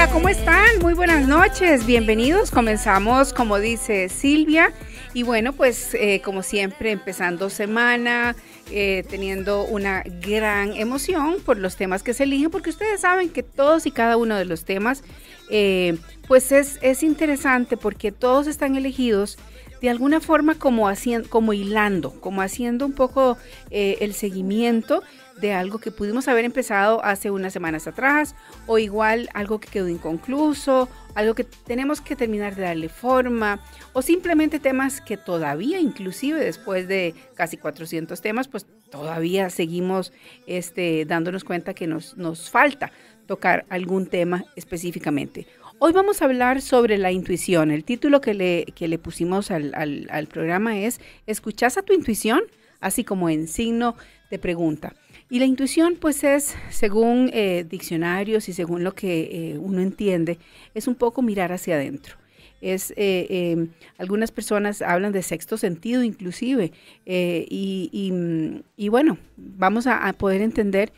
Hola, ¿cómo están? Muy buenas noches, bienvenidos. Comenzamos, como dice Silvia, y bueno, pues eh, como siempre, empezando semana, eh, teniendo una gran emoción por los temas que se eligen, porque ustedes saben que todos y cada uno de los temas, eh, pues es, es interesante porque todos están elegidos de alguna forma como, haciendo, como hilando, como haciendo un poco eh, el seguimiento de algo que pudimos haber empezado hace unas semanas atrás, o igual algo que quedó inconcluso, algo que tenemos que terminar de darle forma, o simplemente temas que todavía, inclusive después de casi 400 temas, pues todavía seguimos este, dándonos cuenta que nos, nos falta tocar algún tema específicamente. Hoy vamos a hablar sobre la intuición. El título que le, pusimos al, programa es ¿Escuchas a tu intuición? Así como en signo de pregunta. Y la intuición pues es, según eh, diccionarios y según lo que eh, uno entiende, es un poco mirar hacia adentro es eh, em, algunas personas hablan de sexto sentido inclusive mm, y, bueno vamos a, poder entender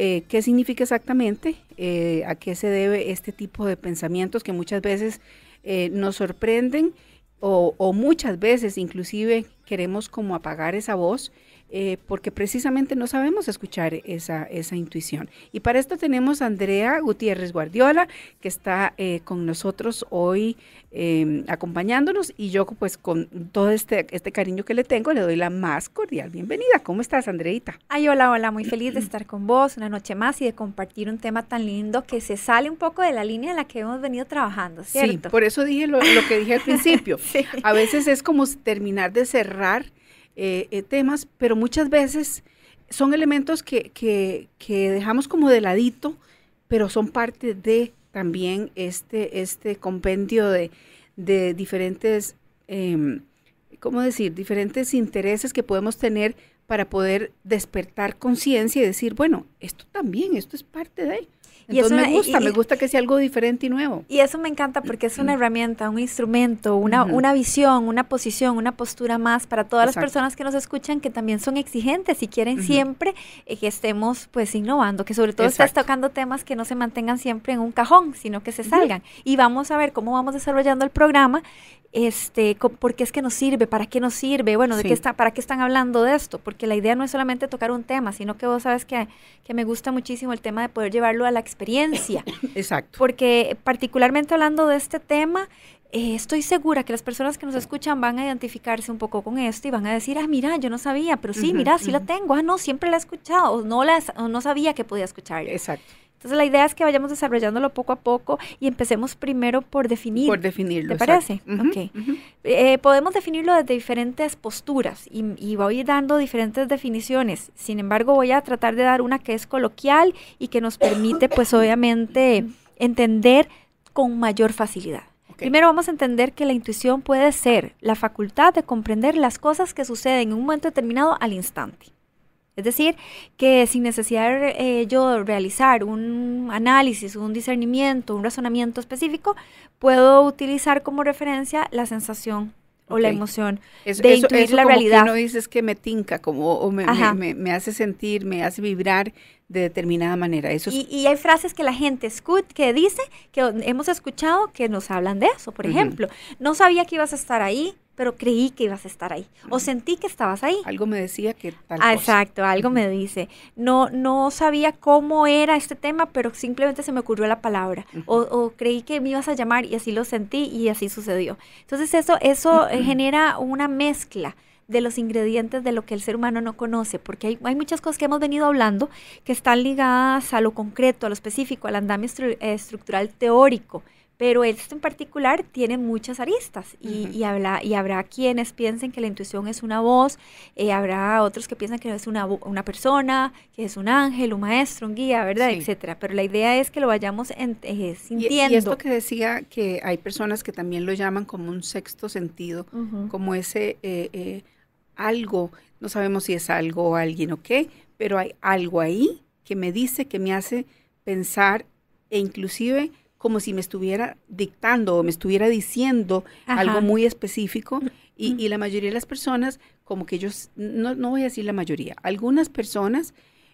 eh, qué significa exactamente, eh, a qué se debe este tipo de pensamientos que muchas veces eh, nos sorprenden o, o, muchas veces inclusive queremos como apagar esa voz eh, porque precisamente no sabemos escuchar esa, esa intuición. Y para esto tenemos a Andrea Gutiérrez Guardiola, que está eh, con nosotros hoy em, acompañándonos y yo pues con todo este, este, cariño que le tengo le doy la más cordial bienvenida. ¿Cómo estás, Andreita? Ay, hola, hola, muy feliz de estar con vos una noche más y de compartir un tema tan lindo que se sale un poco de la línea en la que hemos venido trabajando, ¿cierto? Sí, por eso dije lo, que dije al principio. A veces es como terminar de cerrar eh, eh, temas, pero muchas veces son elementos que, que, dejamos como de ladito, pero son parte de también este, este compendio de, de diferentes, em, ¿cómo decir?, diferentes intereses que podemos tener para poder despertar conciencia y decir, bueno, esto también, esto es parte de y Entonces eso me gusta, me gusta que sea algo diferente y nuevo. Y eso me encanta porque es una mm. herramienta, un instrumento, una, una visión, una posición, una postura más para todas las personas que nos escuchan que también son exigentes y quieren siempre eh, que estemos pues innovando, que sobre todo estés tocando temas que no se mantengan siempre en un cajón, sino que se salgan. Y vamos a ver cómo vamos desarrollando el programa este, por qué es que nos sirve, para qué nos sirve, bueno, de qué está, para qué están hablando de esto, porque la idea no es solamente tocar un tema, sino que vos sabes que, que me gusta muchísimo el tema de poder llevarlo a la experiencia experiencia. Exacto. Porque particularmente hablando de este tema, eh, estoy segura que las personas que nos escuchan van a identificarse un poco con esto y van a decir, ah, mira, yo no sabía, pero sí, mira, sí la tengo, ah, no, siempre la he escuchado, o no, las, no sabía que podía escucharla. Exacto. Entonces la idea es que vayamos desarrollándolo poco a poco y empecemos primero por definir. Por definirlo. ¿Te parece? Eh, podemos definirlo desde diferentes posturas y, voy dando diferentes definiciones. Sin embargo, voy a tratar de dar una que es coloquial y que nos permite, pues obviamente, entender con mayor facilidad. Primero vamos a entender que la intuición puede ser la facultad de comprender las cosas que suceden en un momento determinado al instante. Es decir, que sin necesidad de eh, yo realizar un análisis, un discernimiento, un razonamiento específico, puedo utilizar como referencia la sensación o la emoción de intuir la realidad. Que uno dice que me tinca, como o me, hace sentir, me hace vibrar de determinada manera. Eso y, hay frases que la gente escucha, que dice, que hemos escuchado, que nos hablan de eso. Por ejemplo, no sabía que ibas a estar ahí, pero creí que ibas a estar ahí o sentí que estabas ahí. Algo me decía que tal ah, Exacto, algo me dice. No no sabía cómo era este tema, pero simplemente se me ocurrió la palabra o, o, creí que me ibas a llamar y así lo sentí y así sucedió. Entonces eso eso eh, genera una mezcla de los ingredientes de lo que el ser humano no conoce, porque hay, hay, muchas cosas que hemos venido hablando que están ligadas a lo concreto, a lo específico, al andamio estructural teórico pero esto en particular tiene muchas aristas y, habla, y habrá quienes piensen que la intuición es una voz, eh, habrá otros que piensan que no es una, una, persona, que es un ángel, un maestro, un guía, ¿verdad? Etcétera. Pero la idea es que lo vayamos eh, sintiendo. Y, esto que decía que hay personas que también lo llaman como un sexto sentido, como ese eh, algo, no sabemos si es algo o alguien o qué, pero hay algo ahí que me dice, que me hace pensar e inclusive como si me estuviera dictando o me estuviera diciendo algo muy específico mm, y, y, mm. la mayoría de las personas, como que ellos, no, no voy a decir la mayoría, algunas personas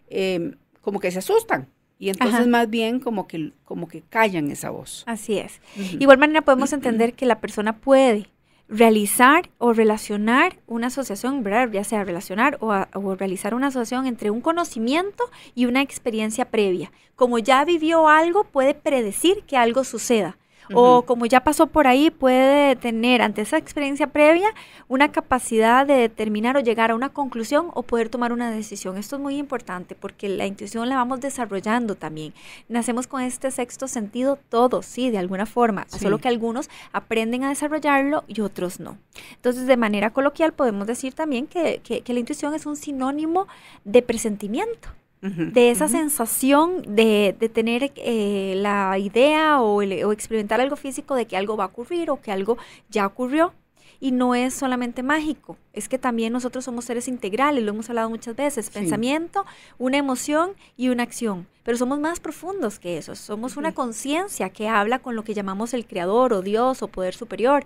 em, como que se asustan. Y entonces más bien como que, como que callan esa voz. Así es. Igual manera podemos entender que la persona puede realizar o relacionar una asociación, ¿verdad? ya sea relacionar o, o, realizar una asociación entre un conocimiento y una experiencia previa. Como ya vivió algo, puede predecir que algo suceda o como ya pasó por ahí, puede tener ante esa experiencia previa una capacidad de determinar o llegar a una conclusión o poder tomar una decisión. Esto es muy importante porque la intuición la vamos desarrollando también. Nacemos con este sexto sentido todos, sí, de alguna forma, solo que algunos aprenden a desarrollarlo y otros no. Entonces, de manera coloquial podemos decir también que la intuición es un sinónimo de presentimiento de esa sensación de, tener eh, la idea o, experimentar algo físico de que algo va a ocurrir o que algo ya ocurrió. Y no es solamente mágico, es que también nosotros somos seres integrales, lo hemos hablado muchas veces, pensamiento, una emoción y una acción. Pero somos más profundos que eso, somos una conciencia que habla con lo que llamamos el creador o Dios o poder superior,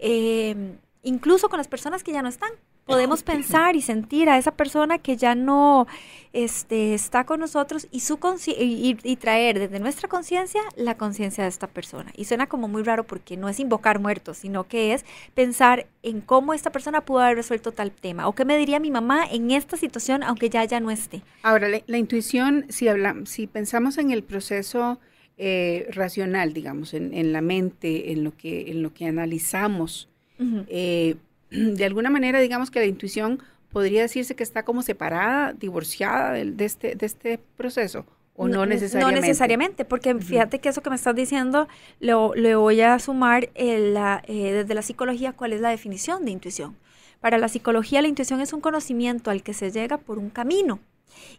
em, incluso con las personas que ya no están podemos pensar y sentir a esa persona que ya no este, está con nosotros y, su y, y traer desde nuestra conciencia la conciencia de esta persona. Y suena como muy raro porque no es invocar muertos, sino que es pensar en cómo esta persona pudo haber resuelto tal tema o qué me diría mi mamá en esta situación aunque ya ya no esté. Ahora, la, intuición, si, si pensamos en el proceso... Eh, racional, digamos, en, la mente, en lo que, en lo que analizamos, de alguna manera, digamos que la intuición podría decirse que está como separada, divorciada de, este, de este, proceso. ¿O no, necesariamente? No necesariamente, porque fíjate que eso que me estás diciendo le voy a sumar eh, la, eh, desde la psicología cuál es la definición de intuición. Para la psicología, la intuición es un conocimiento al que se llega por un camino,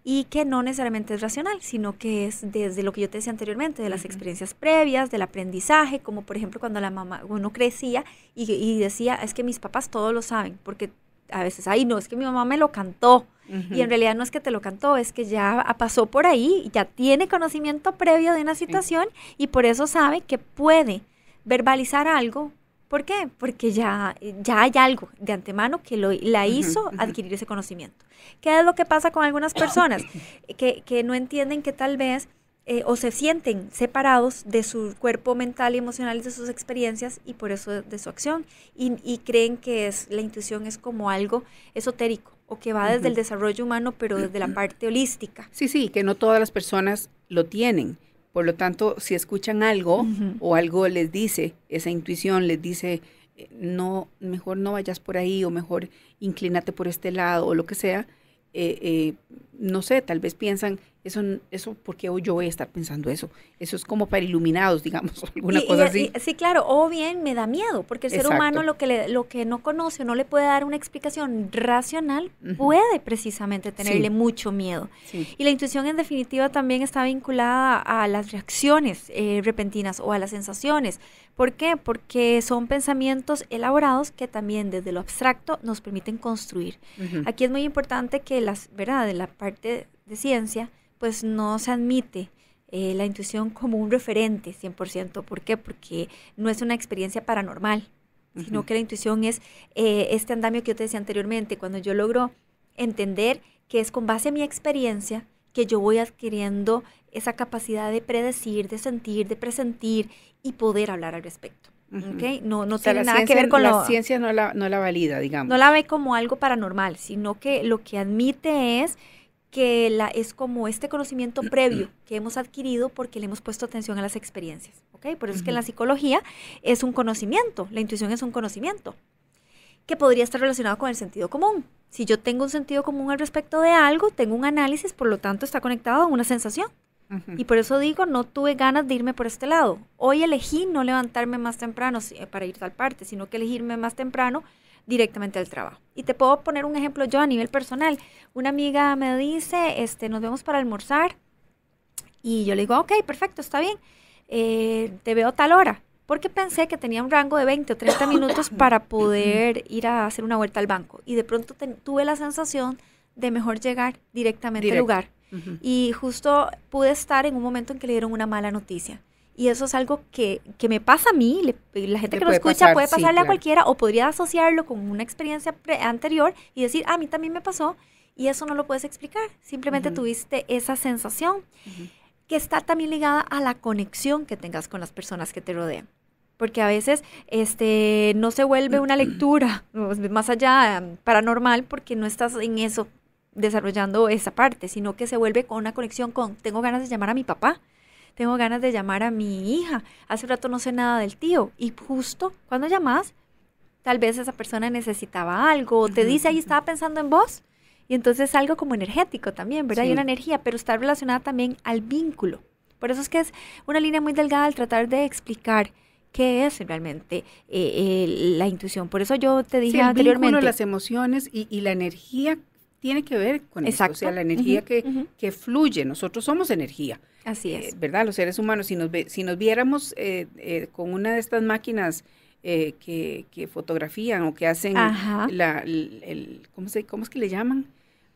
y que no necesariamente es racional, sino que es desde lo que yo te decía anteriormente, de las experiencias previas, del aprendizaje, como por ejemplo cuando la mamá, uno crecía y, decía, es que mis papás todos lo saben, porque a veces, ay, no, es que mi mamá me lo cantó. Y en realidad no es que te lo cantó, es que ya pasó por ahí, ya tiene conocimiento previo de una situación y por eso sabe que puede verbalizar algo ¿Por qué? Porque ya, ya hay algo de antemano que lo, la hizo adquirir ese conocimiento. ¿Qué es lo que pasa con algunas personas que, no entienden que tal vez eh, o se sienten separados de su cuerpo mental y emocional, de sus experiencias y por eso de, su acción? Y, y, creen que es, la intuición es como algo esotérico o que va desde el desarrollo humano, pero desde la parte holística. Sí, sí, que no todas las personas lo tienen. Por lo tanto, si escuchan algo o algo les dice, esa intuición les dice, eh, no, mejor no vayas por ahí o mejor inclínate por este lado o lo que sea, eh, eh, no sé, tal vez piensan, eso, eso, ¿por qué yo voy a estar pensando eso? Eso es como para iluminados, digamos, alguna cosa así. sí, claro, o bien me da miedo, porque el ser humano lo que, lo que no conoce o no le puede dar una explicación racional, puede precisamente tenerle mucho miedo. Y la intuición en definitiva también está vinculada a las reacciones eh, repentinas o a las sensaciones. ¿Por qué? Porque son pensamientos elaborados que también desde lo abstracto nos permiten construir. Aquí es muy importante que las, ¿verdad? De la parte de ciencia, pues no se admite eh, la intuición como un referente 100%. ¿Por qué? Porque no es una experiencia paranormal, sino que la intuición es eh, este andamio que yo te decía anteriormente, cuando yo logro entender que es con base a mi experiencia que yo voy adquiriendo esa capacidad de predecir, de sentir, de presentir y poder hablar al respecto. ¿okay? No, no tiene nada que ver con la lo, ciencia no la, no la valida, digamos. No la ve como algo paranormal, sino que lo que admite es que la, es como este conocimiento previo que hemos adquirido porque le hemos puesto atención a las experiencias. ¿okay? Por eso es que en la psicología es un conocimiento, la intuición es un conocimiento que podría estar relacionado con el sentido común. Si yo tengo un sentido común al respecto de algo, tengo un análisis, por lo tanto está conectado a una sensación. Y por eso digo, no tuve ganas de irme por este lado. Hoy elegí no levantarme más temprano eh, para ir tal parte, sino que elegirme más temprano directamente al trabajo. Y te puedo poner un ejemplo yo a nivel personal. Una amiga me dice, este, nos vemos para almorzar. Y yo le digo, ok, perfecto, está bien. Eh, te veo tal hora. Porque pensé que tenía un rango de 20 o 30 minutos para poder ir a hacer una vuelta al banco. Y de pronto tuve la sensación de mejor llegar directamente al lugar y justo pude estar en un momento en que le dieron una mala noticia. Y eso es algo que, me pasa a mí, la gente que lo escucha puede pasarle a cualquiera o podría asociarlo con una experiencia anterior y decir, ah, a mí también me pasó y eso no lo puedes explicar, simplemente tuviste esa sensación que está también ligada a la conexión que tengas con las personas que te rodean. Porque a veces este, no se vuelve una lectura más allá mm, paranormal porque no estás en eso desarrollando esa parte, sino que se vuelve con una conexión con, tengo ganas de llamar a mi papá, tengo ganas de llamar a mi hija, hace rato no sé nada del tío, y justo cuando llamas, tal vez esa persona necesitaba algo, te dice, ahí estaba pensando en vos, y entonces algo como energético también, ¿verdad? Hay una energía, pero está relacionada también al vínculo. Por eso es que es una línea muy delgada al tratar de explicar qué es realmente eh, la intuición. Por eso yo te dije sí, anteriormente. las emociones y, y, la energía tiene que ver con eso, o sea, la energía que, que, fluye. Nosotros somos energía. Así eh, es. ¿Verdad? Los seres humanos, si nos, si nos viéramos eh, eh, con una de estas máquinas que, que, fotografían o que hacen el, ¿cómo, se, ¿cómo es que le llaman?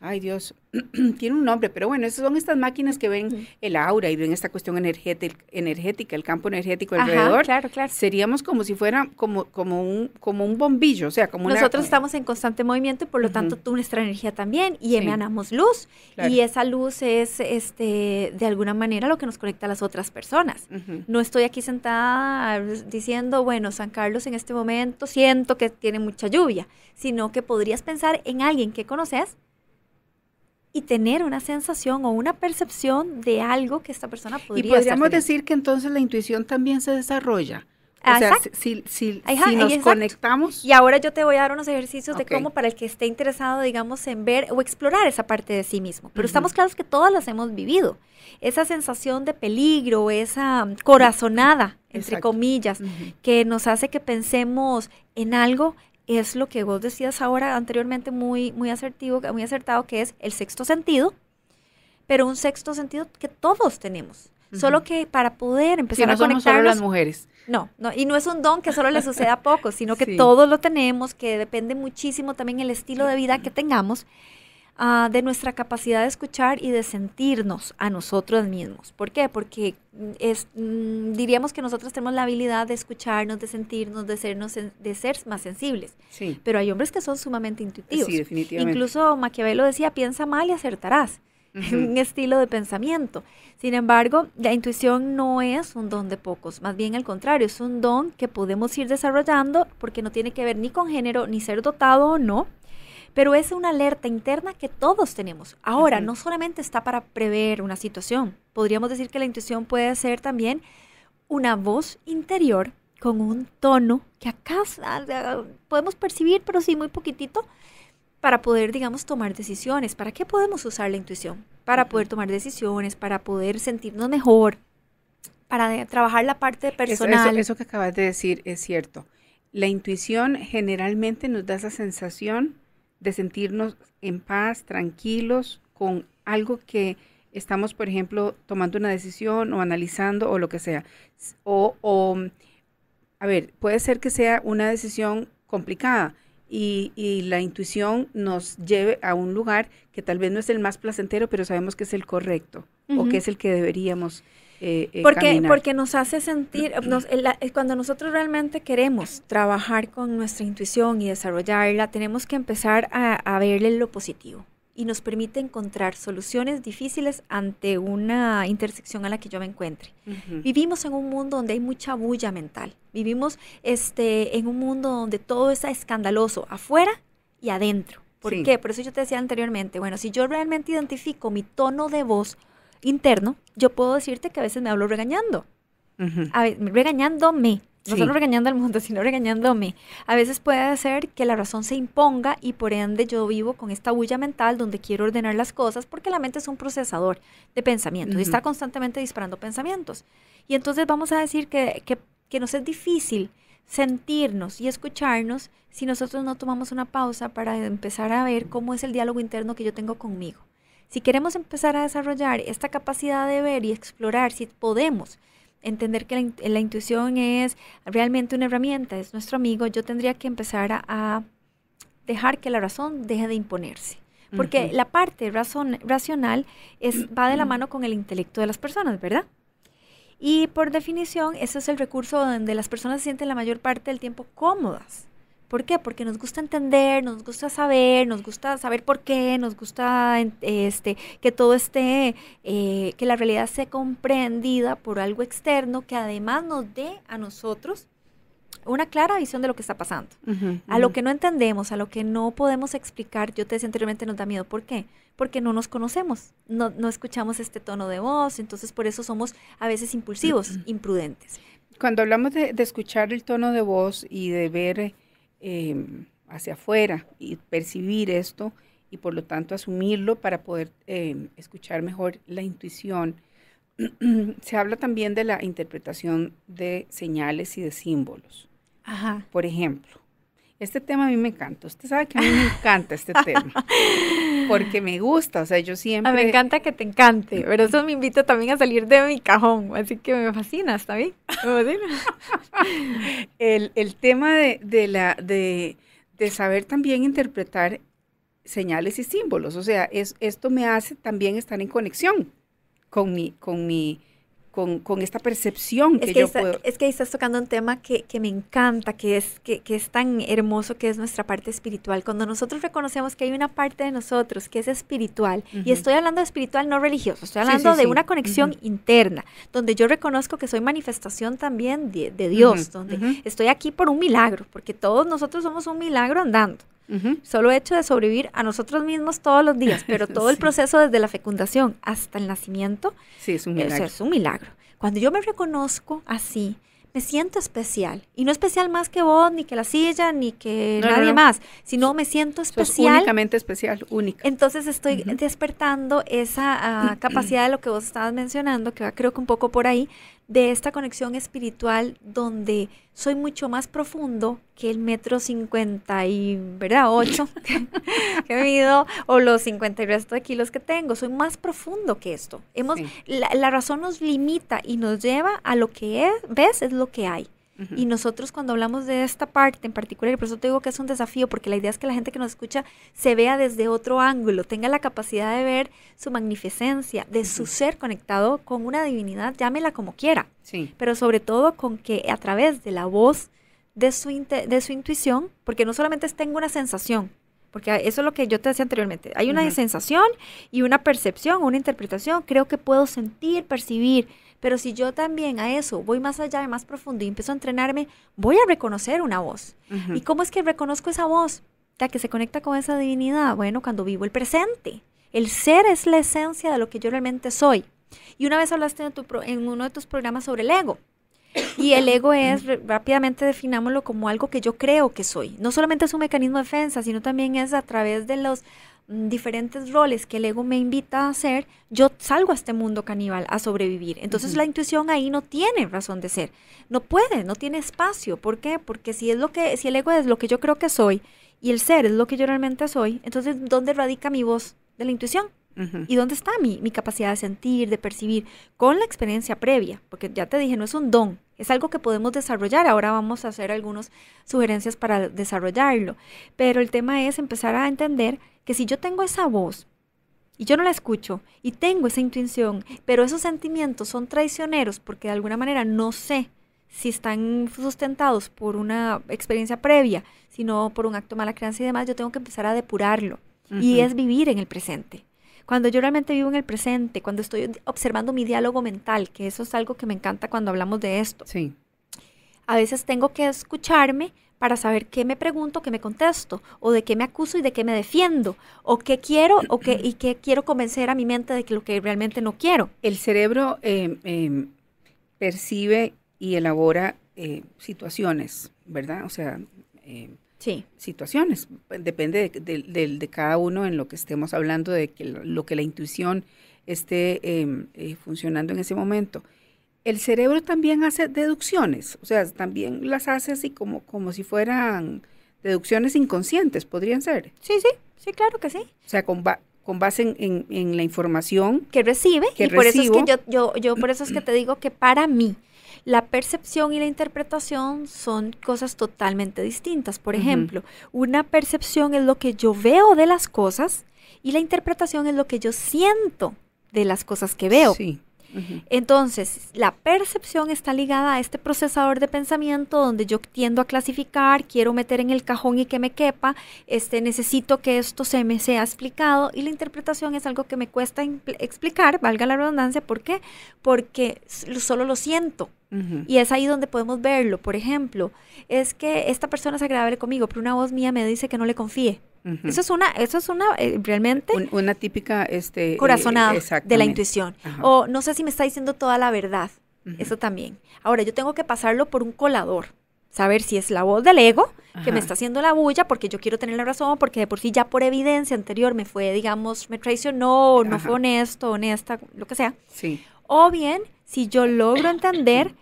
ay Dios, tiene un nombre, pero bueno, esas son estas máquinas que ven el aura y ven esta cuestión energética, el campo energético alrededor. claro, claro. Seríamos como si fuera como, un, como un bombillo, o sea, como Nosotros eh, estamos en constante movimiento, y por lo tanto, tú nuestra energía también, y emanamos luz, y esa luz es, este, de alguna manera, lo que nos conecta a las otras personas. No estoy aquí sentada diciendo, bueno, San Carlos en este momento siento que tiene mucha lluvia, sino que podrías pensar en alguien que conoces, y tener una sensación o una percepción de algo que esta persona podría Y podríamos decir que entonces la intuición también se desarrolla. o sea, si, nos conectamos. Y ahora yo te voy a dar unos ejercicios de cómo para el que esté interesado, digamos, en ver o explorar esa parte de sí mismo. Pero estamos claros que todas las hemos vivido. Esa sensación de peligro, esa mm, corazonada, entre comillas, que nos hace que pensemos en algo es lo que vos decías ahora anteriormente muy, muy asertivo, muy acertado, que es el sexto sentido, pero un sexto sentido que todos tenemos. Solo que para poder empezar a conectar. las mujeres. No, no, y no es un don que solo le suceda a pocos, sino que todos lo tenemos, que depende muchísimo también el estilo de vida que tengamos. Ah, de nuestra capacidad de escuchar y de sentirnos a nosotros mismos. ¿Por qué? Porque es, mm, diríamos que nosotros tenemos la habilidad de escucharnos, de sentirnos, de, sernos, de ser más sensibles. Pero hay hombres que son sumamente intuitivos. Sí, definitivamente. Incluso Maquiavelo decía, piensa mal y acertarás. Es un estilo de pensamiento. Sin embargo, la intuición no es un don de pocos, más bien al contrario, es un don que podemos ir desarrollando porque no tiene que ver ni con género, ni ser dotado o no, pero es una alerta interna que todos tenemos. Ahora, no solamente está para prever una situación, podríamos decir que la intuición puede ser también una voz interior con un tono que acá podemos percibir, pero sí muy poquitito, para poder, digamos, tomar decisiones. ¿Para qué podemos usar la intuición? Para poder tomar decisiones, para poder sentirnos mejor, para trabajar la parte personal. Eso, eso que acabas de decir es cierto. La intuición generalmente nos da esa sensación de sentirnos en paz, tranquilos, con algo que estamos, por ejemplo, tomando una decisión o analizando o lo que sea. O, a ver, puede ser que sea una decisión complicada y, y, la intuición nos lleve a un lugar que tal vez no es el más placentero, pero sabemos que es el correcto o que es el que deberíamos eh, eh, porque, porque nos hace sentir, eh, cuando nosotros realmente queremos trabajar con nuestra intuición y desarrollarla, tenemos que empezar a, verle lo positivo y nos permite encontrar soluciones difíciles ante una intersección a la que yo me encuentre. Vivimos en un mundo donde hay mucha bulla mental. Vivimos este, en un mundo donde todo es escandaloso, afuera y adentro. ¿Por qué? Por eso yo te decía anteriormente, bueno, si yo realmente identifico mi tono de voz, interno, yo puedo decirte que a veces me hablo regañando. a regañándome. No solo regañando al mundo, sino regañándome. A veces puede ser que la razón se imponga y por ende yo vivo con esta bulla mental donde quiero ordenar las cosas porque la mente es un procesador de pensamientos y está constantemente disparando pensamientos. Y entonces vamos a decir que, que nos es difícil sentirnos y escucharnos si nosotros no tomamos una pausa para empezar a ver cómo es el diálogo interno que yo tengo conmigo. Si queremos empezar a desarrollar esta capacidad de ver y explorar, si podemos entender que la, intuición es realmente una herramienta, es nuestro amigo, yo tendría que empezar a, dejar que la razón deje de imponerse. Porque la parte racional mm, va de la mm. mano con el intelecto de las personas, ¿verdad? Y por definición, ese es el recurso donde las personas se sienten la mayor parte del tiempo cómodas. ¿Por qué? Porque nos gusta entender, nos gusta saber, nos gusta saber por qué, nos gusta este, que todo esté, eh, que la realidad sea comprendida por algo externo que además nos dé a nosotros una clara visión de lo que está pasando. A lo que no entendemos, a lo que no podemos explicar, yo te decía anteriormente, nos da miedo. ¿Por qué? Porque no nos conocemos, no, escuchamos este tono de voz, entonces por eso somos a veces impulsivos, mm. imprudentes. Cuando hablamos de, escuchar el tono de voz y de ver Em, hacia afuera y percibir esto y por lo tanto asumirlo para poder em, escuchar mejor la intuición. Se habla también de la interpretación de señales y de símbolos. Por ejemplo, este tema a mí me encanta. Usted sabe que a mí me encanta este tema. Porque me gusta, o sea, yo ah, siempre... me encanta que te encante, pero eso me invita también a salir de mi cajón. Así que me fascina, ¿está bien? el, tema de, la, de, saber también interpretar señales y símbolos. O sea, es, esto me hace también estar en conexión con mi, con mi, con, con, esta percepción que, es que yo Es que estás tocando un tema que, que me encanta, que es, que, es tan hermoso, que es nuestra parte espiritual. Cuando nosotros reconocemos que hay una parte de nosotros que es espiritual, y estoy hablando de espiritual no religioso, estoy hablando de una conexión interna, donde yo reconozco que soy manifestación también de, Dios, donde estoy aquí por un milagro, porque todos nosotros somos un milagro andando. Solo -huh. hecho de sobrevivir a nosotros mismos todos los días, pero todo el proceso desde la fecundación hasta el nacimiento, es un milagro. Cuando yo me reconozco así, me siento especial. Y no especial más que vos, ni que la silla, ni que nadie más, sino me siento especial. únicamente especial, única. Entonces estoy despertando esa ah, capacidad de lo que vos estabas mencionando, que creo que un poco por ahí, de esta conexión espiritual donde soy mucho más profundo que el metro cincuenta y, ¿verdad? Ocho, que mido o los cincuenta y resto de kilos que tengo. Soy más profundo que esto. Hemos, la, la, razón nos limita y nos lleva a lo que es, ves es lo que hay. Y nosotros cuando hablamos de esta parte en particular, por eso te digo que es un desafío, porque la idea es que la gente que nos escucha se vea desde otro ángulo, tenga la capacidad de ver su magnificencia, de su ser conectado con una divinidad, llámela como quiera, sí. pero sobre todo con que a través de la voz de su, intuición, porque no solamente es tengo una sensación, porque eso es lo que yo te decía anteriormente. Hay una sensación y una percepción, una interpretación. Creo que puedo sentir, percibir. Pero si yo también a eso voy más allá, más profundo y empiezo a entrenarme, voy a reconocer una voz. ¿Y cómo es que reconozco esa voz? La que se conecta con esa divinidad. Bueno, cuando vivo el presente. El ser es la esencia de lo que yo realmente soy. Y una vez hablaste en uno de tus programas sobre el ego. Y el ego es, rápidamente definámoslo como algo que yo creo que soy. No solamente es un mecanismo de defensa, sino también es a través de los mm, diferentes roles que el ego me invita a hacer, yo salgo a este mundo caníbal a sobrevivir. Entonces la intuición ahí no tiene razón de ser. No puede, no tiene espacio. ¿Por qué? Porque si es lo que si el ego es lo que yo creo que soy y el ser es lo que yo realmente soy, entonces ¿dónde radica mi voz de la intuición? ¿Y dónde está mi, capacidad de sentir, de percibir? Con la experiencia previa, porque ya te dije, no es un don, es algo que podemos desarrollar. Ahora vamos a hacer algunas sugerencias para desarrollarlo. Pero el tema es empezar a entender que si yo tengo esa voz y yo no la escucho y tengo esa intuición, pero esos sentimientos son traicioneros porque de alguna manera no sé si están sustentados por una experiencia previa, sino por un acto mala crianza y demás, yo tengo que empezar a depurarlo. Y es vivir en el presente. Cuando yo realmente vivo en el presente, cuando estoy observando mi diálogo mental, que eso es algo que me encanta cuando hablamos de esto. Sí. A veces tengo que escucharme para saber qué me pregunto, qué me contesto, o de qué me acuso y de qué me defiendo, o qué quiero o qué, y qué quiero convencer a mi mente de que lo que realmente no quiero. El cerebro eh, em, percibe y elabora eh, situaciones, ¿verdad? O sea, em, sí. situaciones. Depende de, cada uno en lo que estemos hablando, de que lo que la intuición esté em, eh, funcionando en ese momento. El cerebro también hace deducciones, o sea, también las hace así como, como si fueran deducciones inconscientes, podrían ser. Sí, sí, sí, claro que sí. O sea, con, con base en, la información que recibe. y por eso es que yo, yo, yo por eso es que te digo que para mí, la percepción y la interpretación son cosas totalmente distintas. Por ejemplo, una percepción es lo que yo veo de las cosas y la interpretación es lo que yo siento de las cosas que veo. Entonces, la percepción está ligada a este procesador de pensamiento donde yo tiendo a clasificar, quiero meter en el cajón y que me quepa, este, necesito que esto se me sea explicado y la interpretación es algo que me cuesta explicar, valga la redundancia, ¿por qué? Porque solo lo siento. Y es ahí donde podemos verlo. Por ejemplo, es que esta persona es agradable conmigo, pero una voz mía me dice que no le confíe. Eso es una, eso es una eh, realmente una típica este eh, corazonada de la intuición. O no sé si me está diciendo toda la verdad. Eso también. Ahora yo tengo que pasarlo por un colador. Saber si es la voz del ego que me está haciendo la bulla porque yo quiero tener la razón, porque de por sí ya por evidencia anterior me fue, digamos, me traicionó, no fue honesto, honesta, lo que sea. Sí. O bien, si yo logro entender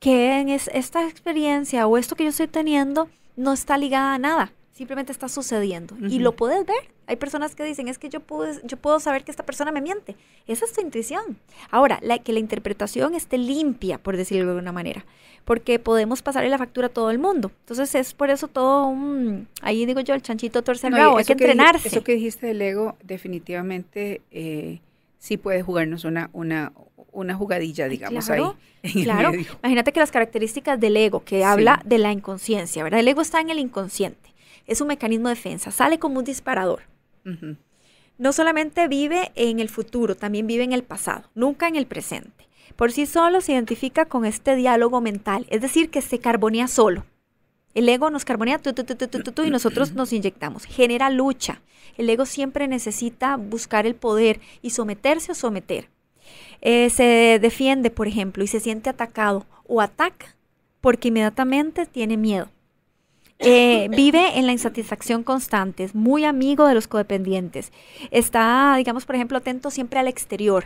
que en esta experiencia o esto que yo estoy teniendo no está ligada a nada simplemente está sucediendo y lo puedes ver. Hay personas que dicen, es que yo puedo, yo puedo saber que esta persona me miente. Esa es tu intuición. Ahora, la, que la interpretación esté limpia, por decirlo de una manera, porque podemos pasarle la factura a todo el mundo. Entonces es por eso todo un, ahí digo yo, el chanchito torce hay que, entrenarse. eso que dijiste del ego, definitivamente eh, sí puede jugarnos una, una, una jugadilla, digamos, claro, ahí. claro, imagínate que las características del ego, que habla de la inconsciencia, ¿verdad? El ego está en el inconsciente es un mecanismo de defensa, sale como un disparador. No solamente vive en el futuro, también vive en el pasado, nunca en el presente. Por sí solo se identifica con este diálogo mental, es decir, que se carbonea solo. El ego nos carbonea y nosotros nos inyectamos. Genera lucha. El ego siempre necesita buscar el poder y someterse o someter. Eh, se defiende, por ejemplo, y se siente atacado o ataca porque inmediatamente tiene miedo. Eh, vive en la insatisfacción constante, es muy amigo de los codependientes. Está, digamos, por ejemplo, atento siempre al exterior.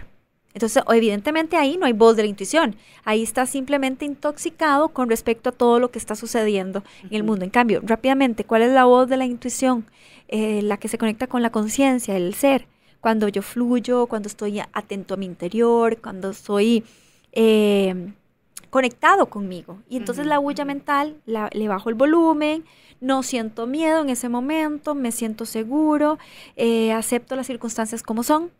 Entonces, evidentemente ahí no hay voz de la intuición, ahí está simplemente intoxicado con respecto a todo lo que está sucediendo en el mundo. En cambio, rápidamente, ¿cuál es la voz de la intuición? Eh, la que se conecta con la conciencia, el ser. Cuando yo fluyo, cuando estoy atento a mi interior, cuando soy eh, conectado conmigo. Y entonces la huella mental, le bajo el volumen, no siento miedo en ese momento, me siento seguro, eh, acepto las circunstancias como son,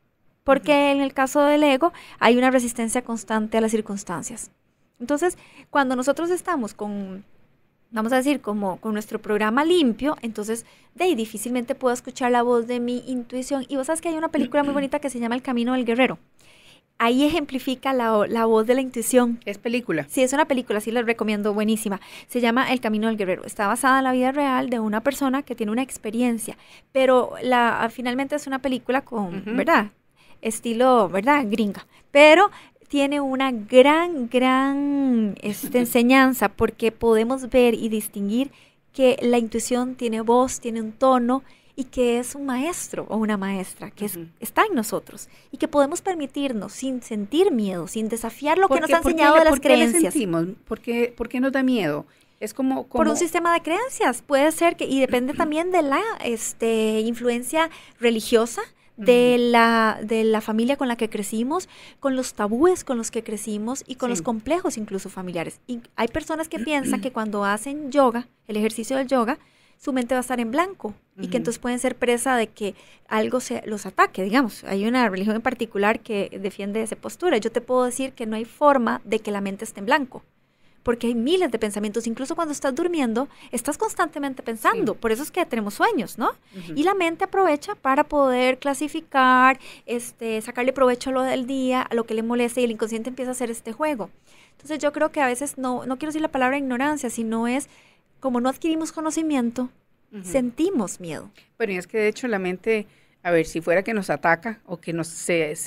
porque en el caso del ego hay una resistencia constante a las circunstancias. Entonces, cuando nosotros estamos con, vamos a decir, como con nuestro programa limpio, entonces de ahí difícilmente puedo escuchar la voz de mi intuición. Y vos sabes que hay una película muy bonita que se llama El Camino del Guerrero ahí ejemplifica la, voz de la intuición. Es película. Sí, es una película, sí la recomiendo, buenísima. Se llama El Camino del Guerrero. Está basada en la vida real de una persona que tiene una experiencia, pero la, ah, finalmente es una película con, ¿verdad? Estilo, ¿verdad? Gringa. Pero tiene una gran, gran este, enseñanza porque podemos ver y distinguir que la intuición tiene voz, tiene un tono, y que es un maestro o una maestra que está en nosotros y que podemos permitirnos sin sentir miedo, sin desafiar lo que nos han enseñado de las ¿por qué creencias. Le sentimos? ¿Por qué, nos da miedo? Es como, Por un sistema de creencias, puede ser que, y depende también de la este, influencia religiosa, de la, familia con la que crecimos, con los tabúes con los que crecimos y con los complejos incluso familiares. Y hay personas que piensan que cuando hacen yoga, el ejercicio del yoga, su mente va a estar en blanco y que entonces pueden ser presa de que algo se los ataque, digamos. Hay una religión en particular que defiende esa postura. Yo te puedo decir que no hay forma de que la mente esté en blanco. Porque hay miles de pensamientos, incluso cuando estás durmiendo, estás constantemente pensando. Por eso es que tenemos sueños, ¿no? Y la mente aprovecha para poder clasificar, este, sacarle provecho a lo del día, a lo que le molesta y el inconsciente empieza a hacer este juego. Entonces yo creo que a veces no, no quiero decir la palabra ignorancia, sino es como no adquirimos conocimiento, sentimos miedo. Bueno, y es que de hecho la mente, a ver, si fuera que nos ataca o que nos se,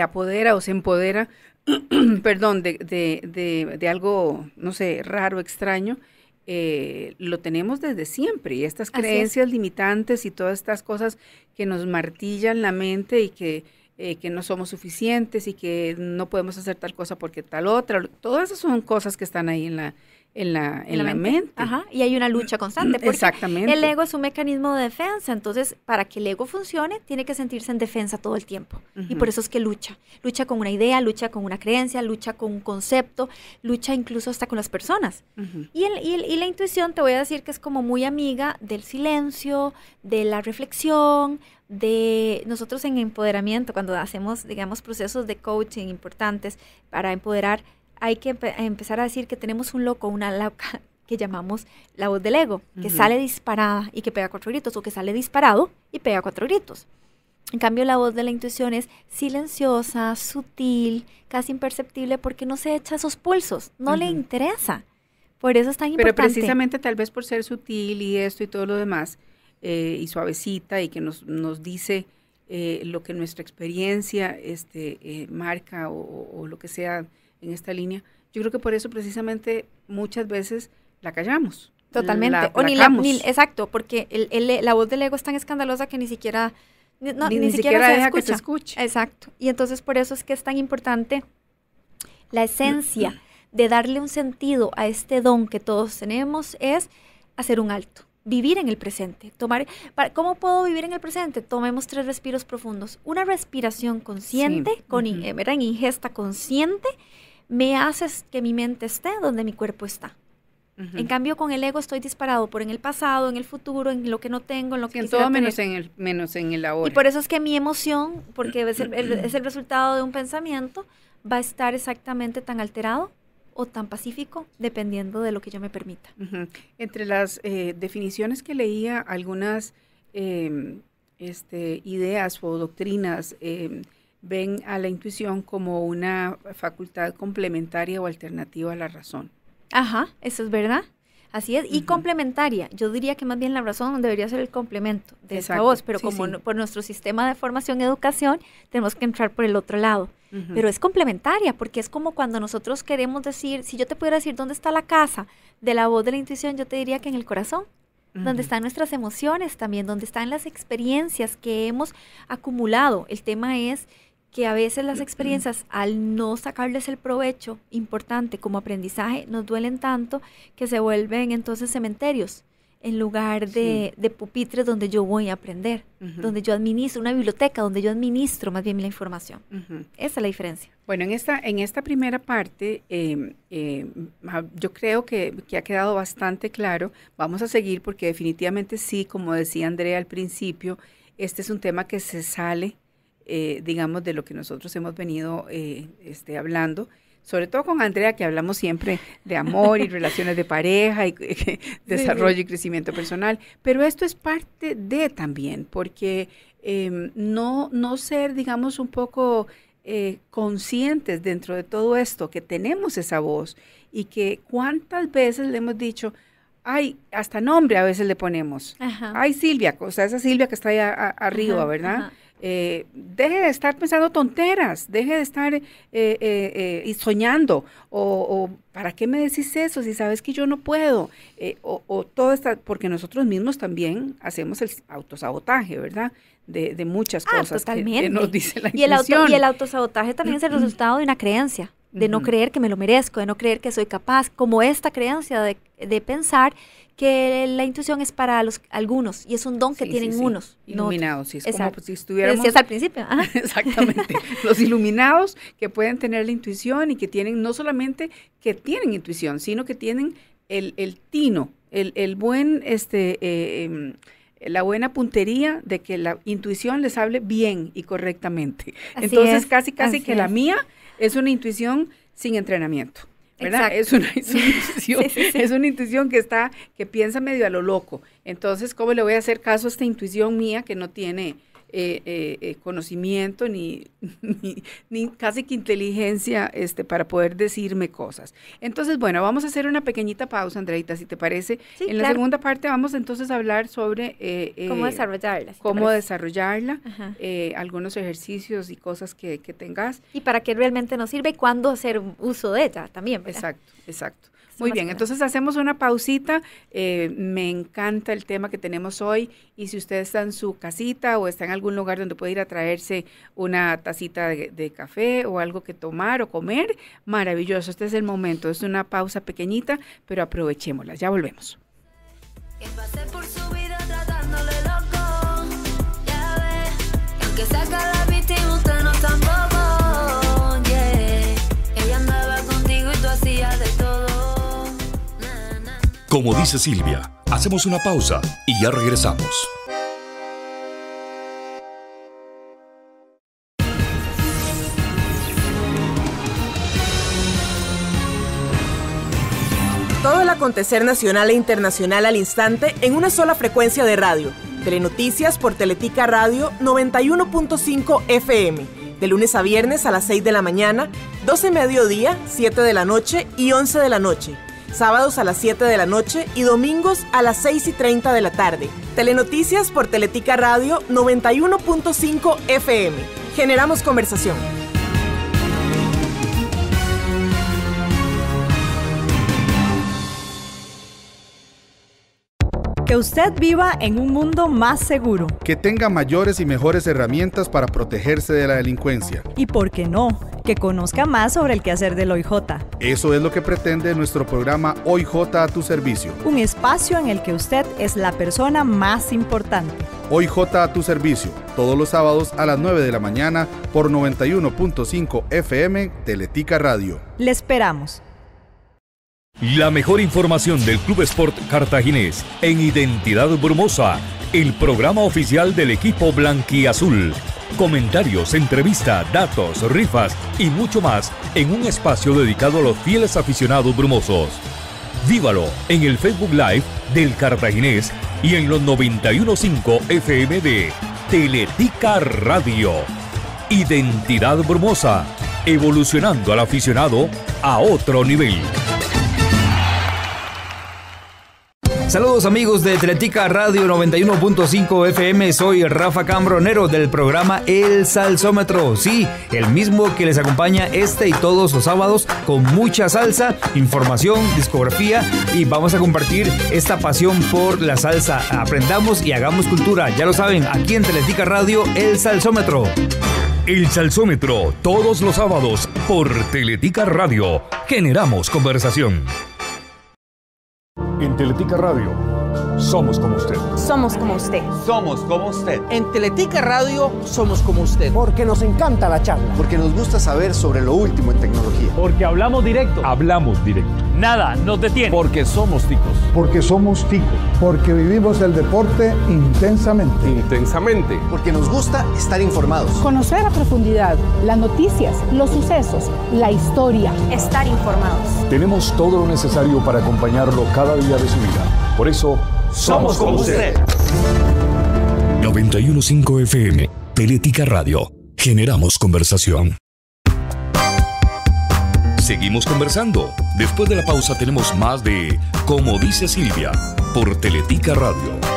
apodera o se empodera, perdón, de, de, de, algo, no sé, raro, extraño, eh, lo tenemos desde siempre. Y estas creencias limitantes y todas estas cosas que nos martillan la mente y que, eh, que no somos suficientes y que no podemos hacer tal cosa porque tal otra, todas esas son cosas que están ahí en la, en la, en, la, mente. Ajá, y hay una lucha mm, constante. Porque Exactamente. El ego es un mecanismo de defensa, entonces para que el ego funcione tiene que sentirse en defensa todo el tiempo. Y por eso es que lucha. Lucha con una idea, lucha con una creencia, lucha con un concepto, lucha incluso hasta con las personas. y, y, el, y, la intuición te voy a decir que es como muy amiga del silencio, de la reflexión. De nosotros en empoderamiento, cuando hacemos, digamos, procesos de coaching importantes para empoderar, hay que empezar a decir que tenemos un loco, una loca, que llamamos la voz del ego, que sale disparada y que pega cuatro gritos, o que sale disparado y pega cuatro gritos. En cambio, la voz de la intuición es silenciosa, sutil, casi imperceptible, porque no se echa esos pulsos, no le interesa. Por eso es tan importante. Pero precisamente tal vez por ser sutil y esto y todo lo demás, eh, y suavecita y que nos, dice eh, lo que nuestra experiencia este, eh, marca o, o, lo que sea en esta línea, yo creo que por eso precisamente muchas veces la callamos. Totalmente. o ni la, exacto, porque la voz del ego es tan escandalosa que ni siquiera, ni, siquiera, se deja escucha. que se escuche. Exacto. Y entonces por eso es que es tan importante la esencia mm. de darle un sentido a este don que todos tenemos es hacer un alto, vivir en el presente. Tomar, ¿Cómo puedo vivir en el presente? Tomemos tres respiros profundos. Una respiración consciente, con ingesta consciente me haces que mi mente esté donde mi cuerpo está. En cambio, con el ego estoy disparado por en el pasado, en el futuro, en lo que no tengo, en lo que sí, En todo menos en, el, menos en el ahora. Y por eso es que mi emoción, porque es el, resultado de un pensamiento, va a estar exactamente tan alterado o tan pacífico, dependiendo de lo que yo me permita. Entre las eh, definiciones que leía, algunas em, este, ideas o doctrinas em, ven a la intuición como una facultad complementaria o alternativa a la razón. Ajá, eso es verdad. Así es, y complementaria. Yo diría que más bien la razón debería ser el complemento de esa voz, pero como por nuestro sistema de formación y educación, tenemos que entrar por el otro lado. Pero es complementaria, porque es como cuando nosotros queremos decir, si yo te pudiera decir dónde está la casa de la voz de la intuición, yo te diría que en el corazón, donde están nuestras emociones también, donde están las experiencias que hemos acumulado. El tema es que a veces las experiencias, al no sacarles el provecho importante como aprendizaje, nos duelen tanto que se vuelven entonces cementerios en lugar de, de pupitres donde yo voy a aprender, donde yo administro, una biblioteca donde yo administro más bien la información. Esa es la diferencia. Bueno, en esta, en esta primera parte, em, em, yo creo que, que, ha quedado bastante claro. Vamos a seguir porque definitivamente sí, como decía Andrea al principio, este es un tema que se sale eh, digamos, de lo que nosotros hemos venido eh, este, hablando sobre todo con Andrea, que hablamos siempre de amor y relaciones de pareja y, desarrollo y crecimiento personal, pero esto es parte de también, porque em, no, no ser, digamos, un poco eh, conscientes dentro de todo esto, que tenemos esa voz y que cuántas veces le hemos dicho, ay, hasta nombre a veces le ponemos, ay Silvia, o sea, esa Silvia que está ahí arriba, ¿verdad? Eh, deje de estar pensando tonteras, deje de estar eh, eh, y soñando, o, ¿para qué me decís eso si sabes que yo no puedo? o, todo está, porque nosotros mismos también hacemos el autosabotaje, ¿verdad? De, muchas ah, cosas que, nos dice la y el, y el autosabotaje también es el resultado de una creencia, de no creer que me lo merezco, de no creer que soy capaz, como esta creencia de, de pensar que la intuición es para los algunos y es un don que tienen unos. Iluminados, sí, es como pues, si estuviéramos... Decías al principio. Exactamente, los iluminados que pueden tener la intuición y que tienen, no solamente que tienen intuición, sino que tienen el, el tino, el, el, buen, este, em, la buena puntería de que la intuición les hable bien y correctamente. Entonces, casi, casi que la mía es una intuición sin entrenamiento. Es una, intuición, es una intuición que está, que piensa medio a lo loco. Entonces, ¿cómo le voy a hacer caso a esta intuición mía que no tiene, eh, eh, eh, conocimiento ni, ni, casi que inteligencia este, para poder decirme cosas. Entonces, bueno, vamos a hacer una pequeñita pausa, Andreita, si te parece. en la segunda parte vamos entonces a hablar sobre... cómo desarrollarla. cómo desarrollarla, algunos ejercicios y cosas que, que tengas. Y para qué realmente nos sirve y cuándo hacer uso de ella también. Exacto, exacto. Muy bien, entonces hacemos una pausita. Eh, me encanta el tema que tenemos hoy y si usted está en su casita o está en algún lugar donde puede ir a traerse una tacita de, café o algo que tomar o comer, maravilloso, este es el momento, es una pausa pequeñita, pero aprovechémosla, ya volvemos. Como dice Silvia, hacemos una pausa y ya regresamos. Todo el acontecer nacional e internacional al instante en una sola frecuencia de radio. Telenoticias por Teletica Radio 91.5 FM de lunes a viernes a las 6 de la mañana, 12 mediodía, 7 de la noche y 11 de la noche sábados a las 7 de la noche y domingos a las 6 y 30 de la tarde. Telenoticias por Teletica Radio 91.5 FM. Generamos conversación. que usted viva en un mundo más seguro. Que tenga mayores y mejores herramientas para protegerse de la delincuencia. Y por qué no, que conozca más sobre el quehacer del OIJ. Eso es lo que pretende nuestro programa OIJ a tu servicio. Un espacio en el que usted es la persona más importante. OIJ a tu servicio, todos los sábados a las 9 de la mañana por 91.5 FM Teletica Radio. Le esperamos. La mejor información del Club Sport Cartaginés en Identidad Brumosa, el programa oficial del equipo blanquiazul. Comentarios, entrevistas, datos, rifas y mucho más en un espacio dedicado a los fieles aficionados brumosos. Vívalo en el Facebook Live del Cartaginés y en los 915 FM de Teletica Radio. Identidad Brumosa, evolucionando al aficionado a otro nivel. Saludos amigos de Teletica Radio 91.5 FM, soy Rafa Cambronero del programa El Salsómetro, sí, el mismo que les acompaña este y todos los sábados con mucha salsa, información, discografía y vamos a compartir esta pasión por la salsa. Aprendamos y hagamos cultura, ya lo saben, aquí en Teletica Radio El Salsómetro. El Salsómetro, todos los sábados por Teletica Radio. Generamos conversación en Teletica Radio somos como usted. Somos como usted. Somos como usted. En Teletica Radio somos como usted. Porque nos encanta la charla. Porque nos gusta saber sobre lo último en tecnología. Porque hablamos directo. Hablamos directo. Nada nos detiene. Porque somos ticos. Porque somos ticos. Porque vivimos el deporte intensamente. Intensamente. Porque nos gusta estar informados. Conocer a profundidad las noticias, los sucesos, la historia. Estar informados. Tenemos todo lo necesario para acompañarlo cada día de su vida por eso, somos como usted. 915 FM, Teletica Radio. Generamos conversación. Seguimos conversando. Después de la pausa tenemos más de Como dice Silvia por Teletica Radio.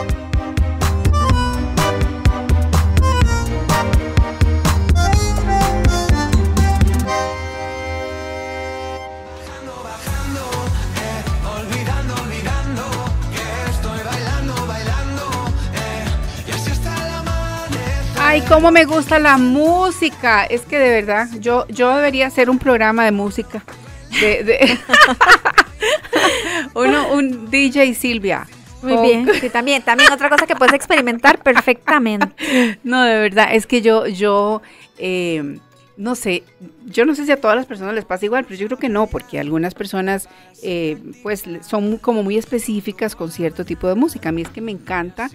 Ay, cómo me gusta la música. Es que de verdad, yo, yo debería hacer un programa de música. De, Uno, un DJ Silvia. Muy bien. Sí, también, también otra cosa que puedes experimentar perfectamente. No, de verdad, es que yo, yo, em, no sé, yo no sé si a todas las personas les pasa igual, pero yo creo que no, porque algunas personas, eh, pues, son como muy específicas con cierto tipo de música. A mí es que me encanta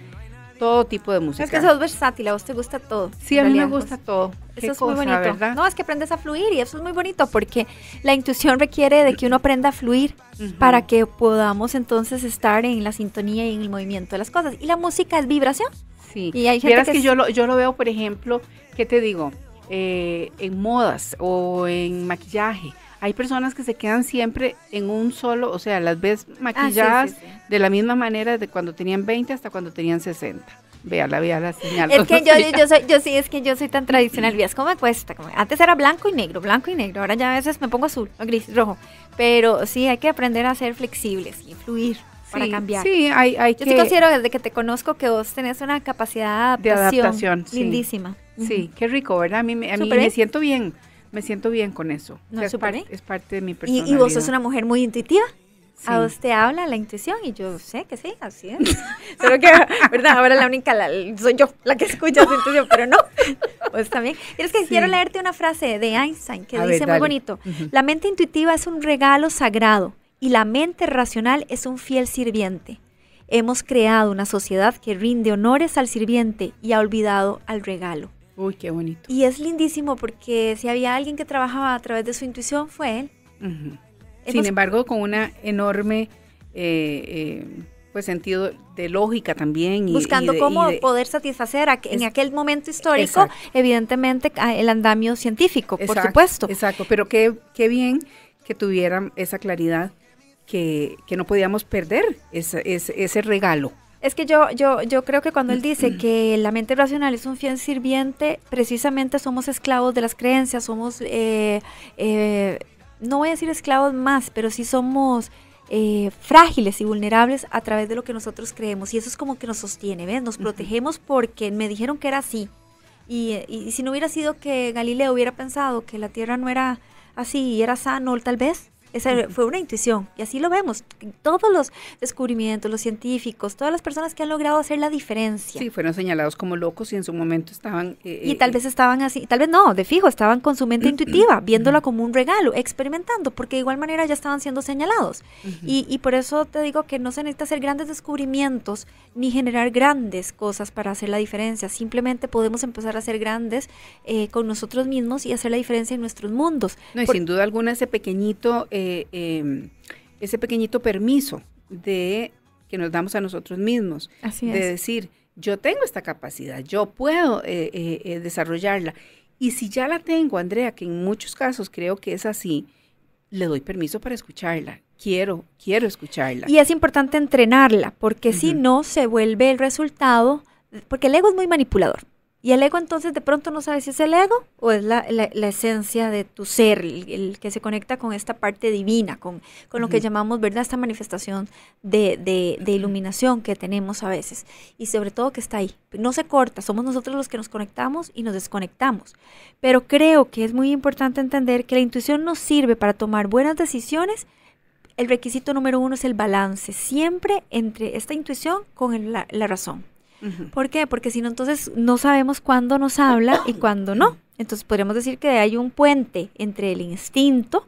todo tipo de música. Es que sos versátil, a vos te gusta todo. Sí, a mí me gusta pues. todo. Eso es muy bonito. ¿verdad? No, es que aprendes a fluir y eso es muy bonito porque la intuición requiere de que uno aprenda a fluir para que podamos entonces estar en la sintonía y en el movimiento de las cosas. Y la música es vibración. Sí. Y hay gente que, yo, lo, yo lo veo, por ejemplo, ¿qué te digo? Eh, en modas o en maquillaje hay personas que se quedan siempre en un solo, o sea, las ves ah, maquilladas de la misma manera de cuando tenían 20 hasta cuando tenían 60. Véala, la señal. Es que yo, soy, yo sí, es que yo soy tan tradicional, vías cómo me cuesta. antes era blanco y negro, blanco y negro, ahora ya a veces me pongo azul, gris, rojo. Pero sí, hay que aprender a ser flexibles y fluir para cambiar. Sí, hay, hay que... Yo considero desde que te conozco que vos tenés una capacidad de adaptación, lindísima. Sí, qué rico, ¿verdad? A mí, me siento bien me siento bien con eso. No, es, es, parte de mi personalidad. Y, vos sos una mujer muy intuitiva. A usted habla la intuición y yo sé que sí, así es. Pero que, ¿verdad? Ahora la única soy yo la que escucha su intuición, pero no. Pues también. es que quiero leerte una frase de Einstein que dice muy bonito. La mente intuitiva es un regalo sagrado y la mente racional es un fiel sirviente. Hemos creado una sociedad que rinde honores al sirviente y ha olvidado al regalo. Uy, qué bonito. Y es lindísimo porque si había alguien que trabajaba a través de su intuición fue él. Sin embargo, con una enorme eh, eh, pues sentido de lógica también. Y, Buscando cómo poder satisfacer a, en aquel momento histórico, evidentemente, el andamio científico, por supuesto. Exacto, pero qué, qué bien que tuvieran esa claridad que, que no podíamos perder ese, ese regalo. Es que yo, yo, yo creo que cuando él dice que la mente racional es un fiel sirviente, precisamente somos esclavos de las creencias, somos, eh, eh, no voy a decir esclavos más, pero sí somos eh, frágiles y vulnerables a través de lo que nosotros creemos. Y eso es como que nos sostiene, ¿ves? Nos protegemos porque me dijeron que era así. Y, y si no hubiera sido que Galileo hubiera pensado que la Tierra no era así y era sano, tal vez, esa fue una intuición y así lo vemos. Todos los descubrimientos, los científicos, todas las personas que han logrado hacer la diferencia. Sí, fueron señalados como locos y en su momento estaban... Eh, eh, y tal eh, vez estaban así, tal vez no, de fijo, estaban con su mente intuitiva, viéndola como un regalo, experimentando, porque de igual manera ya estaban siendo señalados. y, por eso te digo que no se necesita hacer grandes descubrimientos ni generar grandes cosas para hacer la diferencia. Simplemente podemos empezar a ser grandes con nosotros mismos y hacer la diferencia en nuestros mundos. No, y sin duda alguna ese pequeñito... Eh, em, ese pequeñito permiso de que nos damos a nosotros mismos. De decir, yo tengo esta capacidad, yo puedo eh, eh, desarrollarla. Y si ya la tengo, Andrea, que en muchos casos creo que es así, le doy permiso para escucharla. Quiero, quiero escucharla. Y es importante entrenarla, porque si no se vuelve el resultado, porque el ego es muy manipulador. Y el ego entonces de pronto no sabes si es el ego o es la, esencia de tu ser, el, que se conecta con esta parte divina, con, lo que llamamos, ¿verdad? Esta manifestación de, iluminación que tenemos a veces. Y sobre todo que está ahí. No se corta, somos nosotros los que nos conectamos y nos desconectamos. Pero creo que es muy importante entender que la intuición nos sirve para tomar buenas decisiones. El requisito número uno es el balance, siempre entre esta intuición con la razón. ¿Por qué? Porque si no, entonces no sabemos cuándo nos habla y cuándo no. Entonces podríamos decir que hay un puente entre el instinto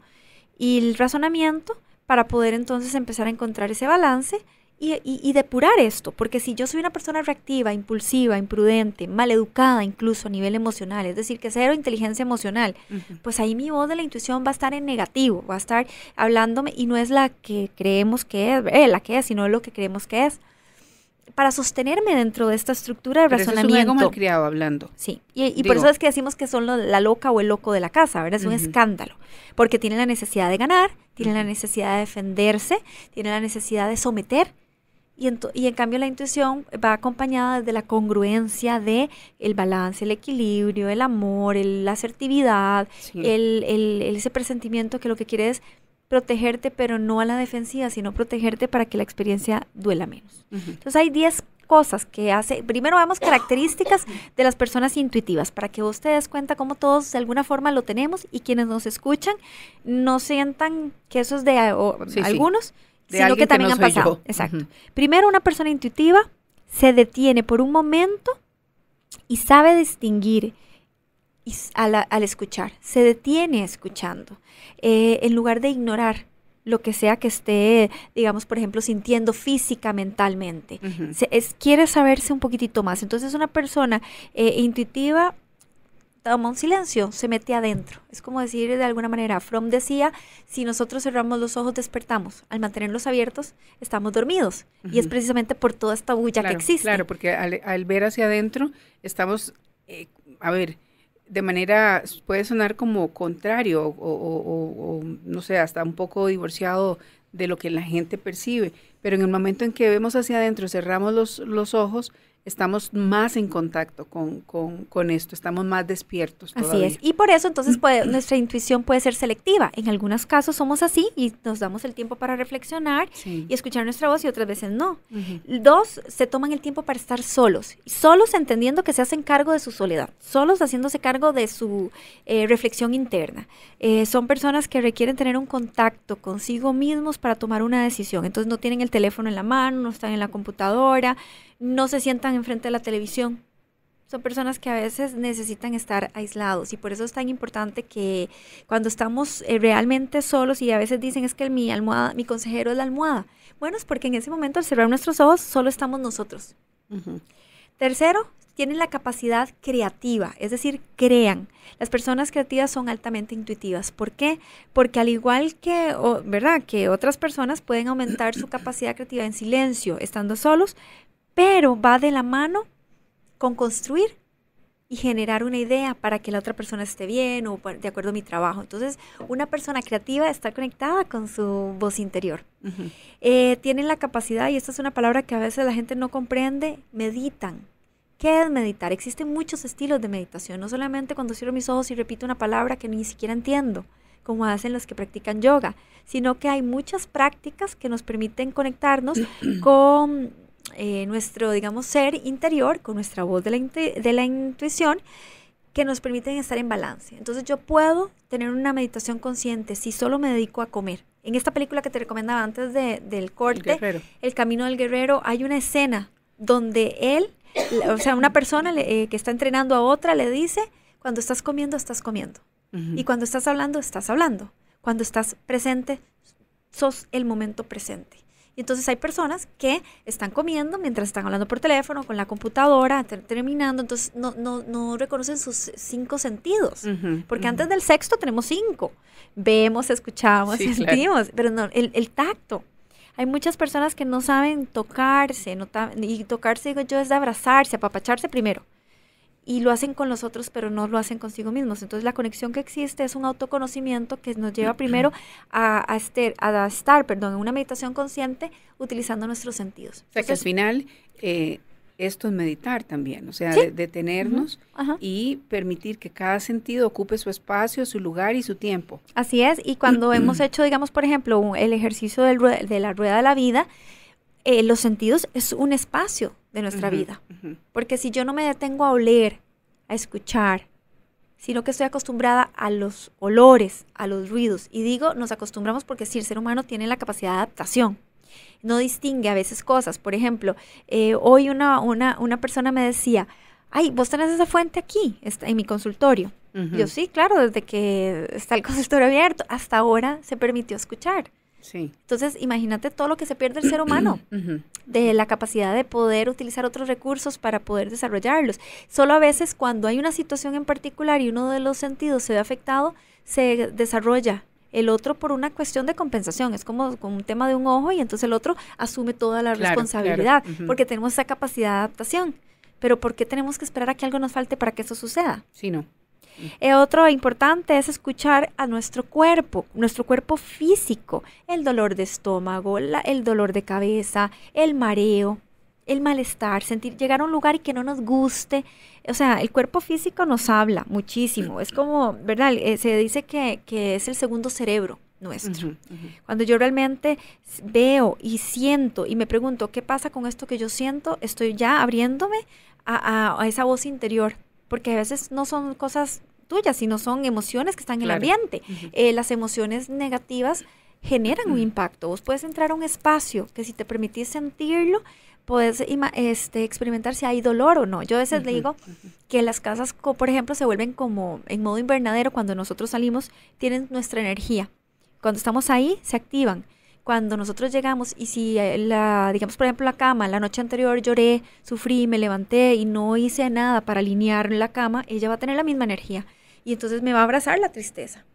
y el razonamiento para poder entonces empezar a encontrar ese balance y, depurar esto, porque si yo soy una persona reactiva, impulsiva, imprudente, maleducada incluso a nivel emocional, es decir, que cero inteligencia emocional, pues ahí mi voz de la intuición va a estar en negativo, va a estar hablándome y no es la que creemos que es, eh, la que es, sino lo que creemos que es para sostenerme dentro de esta estructura de razonamiento. es hablando. Sí, y, por eso es que decimos que son la loca o el loco de la casa, ¿verdad? Es un escándalo, porque tienen la necesidad de ganar, tienen la necesidad de defenderse, tienen la necesidad de someter, y en, y en, cambio la intuición va acompañada de la congruencia de el balance, el equilibrio, el amor, la asertividad, el, ese presentimiento que lo que quiere es protegerte, pero no a la defensiva, sino protegerte para que la experiencia duela menos. Entonces hay 10 cosas que hace, primero vemos características de las personas intuitivas, para que vos te des cuenta cómo todos de alguna forma lo tenemos y quienes nos escuchan no sientan que eso es de eh, algunos, sino que también han pasado. Exacto. Primero, una persona intuitiva se detiene por un momento y sabe distinguir al, escuchar, se detiene escuchando, eh, en lugar de ignorar lo que sea que esté, digamos, por ejemplo, sintiendo física, mentalmente. quiere saberse un poquitito más. Entonces una persona eh, intuitiva toma un silencio, se mete adentro. Es como decir de alguna manera, Fromm decía, si nosotros cerramos los ojos despertamos, al mantenerlos abiertos estamos dormidos. Y es precisamente por toda esta bulla que existe. Claro, porque al, ver hacia adentro estamos, eh, a ver, de manera, puede sonar como contrario o, no sé, hasta un poco divorciado de lo que la gente percibe, pero en el momento en que vemos hacia adentro, cerramos los, los ojos, estamos más en contacto con, con, esto, estamos más despiertos. Así es. Y por eso entonces nuestra intuición puede ser selectiva. En algunos casos somos así y nos damos el tiempo para reflexionar y escuchar nuestra voz y otras veces no. Dos, se toman el tiempo para estar solos, solos entendiendo que se hacen cargo de su soledad, solos haciéndose cargo de su eh, reflexión interna. Eh, son personas que requieren tener un contacto consigo mismos para tomar una decisión. Entonces no tienen el teléfono en la mano, no están en la computadora, no se sientan enfrente de la televisión. Son personas que a veces necesitan estar aislados y por eso es tan importante que cuando estamos eh, realmente solos y a veces dicen es que el, mi almohada, mi consejero es la almohada. Bueno, es porque en ese momento al cerrar nuestros ojos solo estamos nosotros. Tercero, tienen la capacidad creativa, es decir, crean. Las personas creativas son altamente intuitivas. ¿Por qué? Porque al igual que, ¿verdad? Que otras personas pueden aumentar su capacidad creativa en silencio, estando solos, pero va de la mano con construir y generar una idea para que la otra persona esté bien o de acuerdo a mi trabajo. Entonces, una persona creativa está conectada con su voz interior. Eh, tienen la capacidad, y esta es una palabra que a veces la gente no comprende, meditan. ¿Qué es meditar? Existen muchos estilos de meditación, no solamente cuando cierro mis ojos y repito una palabra que ni siquiera entiendo, como hacen los que practican yoga, sino que hay muchas prácticas que nos permiten conectarnos con eh, nuestro, digamos, ser interior, con nuestra voz de la, intuición, que nos permiten estar en balance. Entonces yo puedo tener una meditación consciente si solo me dedico a comer. En esta película que te recomendaba antes del corte, el, Camino del Guerrero, hay una escena donde él, o sea, una persona eh, que está entrenando a otra le dice, cuando estás comiendo, estás comiendo. Y cuando estás hablando, estás hablando. Cuando estás presente, sos el momento presente entonces hay personas que están comiendo mientras están hablando por teléfono, con la computadora, terminando, entonces no, no, no, reconocen sus cinco sentidos, porque antes del sexto tenemos cinco, vemos, escuchamos, sentimos, pero no, el, el tacto, hay muchas personas que no saben tocarse, no y tocarse, digo yo, es de abrazarse, apapacharse primero y lo hacen con los otros, pero no lo hacen consigo mismos. Entonces la conexión que existe es un autoconocimiento que nos lleva primero a, este, estar perdón, en una meditación consciente utilizando nuestros sentidos. O sea que al final eh, esto es meditar también, o sea, detenernos y permitir que cada sentido ocupe su espacio, su lugar y su tiempo. Así es, y cuando hemos hecho, digamos, por ejemplo, el ejercicio de la rueda de la vida, eh, los sentidos es un espacio de nuestra vida. Porque si yo no me detengo a oler, a escuchar, sino que estoy acostumbrada a los olores, a los ruidos, y digo, nos acostumbramos porque sí, el ser humano tiene la capacidad de adaptación. No distingue a veces cosas. Por ejemplo, eh, hoy una, una, persona me decía, ay, vos tenés esa fuente aquí, está en mi consultorio. Yo sí, claro, desde que está el consultorio abierto, hasta ahora se permitió escuchar. Entonces, imagínate todo lo que se pierde el ser humano, de la capacidad de poder utilizar otros recursos para poder desarrollarlos. Solo a veces cuando hay una situación en particular y uno de los sentidos se ve afectado, se desarrolla el otro por una cuestión de compensación, es como, con un tema de un ojo y entonces el otro asume toda la responsabilidad, porque tenemos esa capacidad de adaptación. Pero ¿por qué tenemos que esperar a que algo nos falte para que eso suceda? Sí, no. Eh, otro importante es escuchar a nuestro cuerpo, nuestro cuerpo físico, el dolor de estómago, el dolor de cabeza, el mareo, el malestar, sentir llegar a un lugar y que no nos guste. O sea, el cuerpo físico nos habla muchísimo. Es como, ¿verdad? Eh, se dice que, es el segundo cerebro nuestro. Cuando yo realmente veo y siento y me pregunto, ¿qué pasa con esto que yo siento? Estoy ya abriéndome a esa voz interior porque a veces no son cosas tuyas, sino son emociones que están en el ambiente. Eh, las emociones negativas generan un impacto. Vos puedes entrar a un espacio que si te permitís sentirlo, puedes este, experimentar si hay dolor o no. Yo a veces le digo que las casas, por ejemplo, se vuelven como en modo invernadero cuando nosotros salimos, tienen nuestra energía. Cuando estamos ahí, se activan cuando nosotros llegamos y si eh, la, digamos por ejemplo la cama, la noche anterior lloré, sufrí, me levanté y no hice nada para alinear la cama, ella va a tener la misma energía y entonces me va a abrazar la tristeza.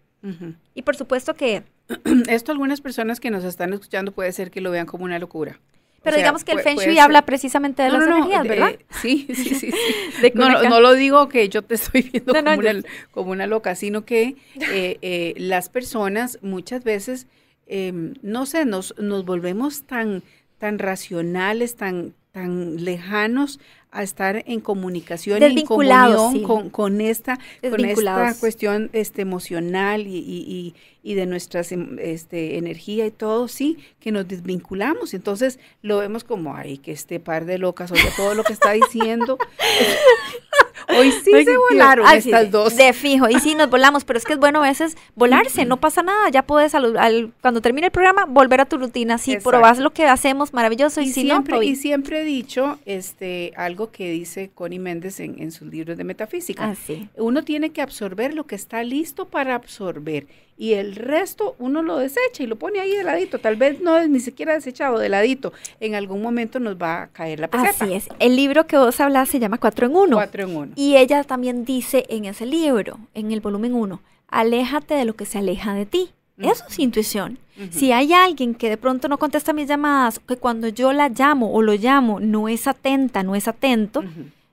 Y por supuesto que... Esto algunas personas que nos están escuchando puede ser que lo vean como una locura. Pero digamos que el Feng Shui habla precisamente de las energías, ¿verdad? Sí, sí, sí. no, no, lo digo que yo te estoy viendo como, una, como una loca, sino que eh, eh, las personas muchas veces Em, no sé, nos, nos volvemos tan, tan racionales, tan, tan lejanos a estar en comunicación y en comunión con, esta, con esta cuestión este, emocional y, y, y, de nuestra em, este, energía y todo, sí, que nos desvinculamos. Entonces lo vemos como, ay, que este par de locas, sobre todo lo que está diciendo. Hoy sí se volaron estas dos. De fijo, y sí nos volamos, pero es que es bueno a veces volarse, no pasa nada, ya puedes al, cuando termine el programa volver a tu rutina, sí, probas lo que hacemos, maravilloso, y, siempre, Y siempre he dicho este, algo que dice Connie Méndez en, sus libros de metafísica. Ah, Uno tiene que absorber lo que está listo para absorber y el resto uno lo desecha y lo pone ahí de ladito. Tal vez no es ni siquiera desechado de ladito. En algún momento nos va a caer la peseta. Así es. El libro que vos hablas se llama Cuatro en Uno. Cuatro en Uno. Y ella también dice en ese libro, en el volumen uno, aléjate de lo que se aleja de ti. Eso es intuición. Si hay alguien que de pronto no contesta mis llamadas, que cuando yo la llamo o lo llamo no es atenta, no es atento,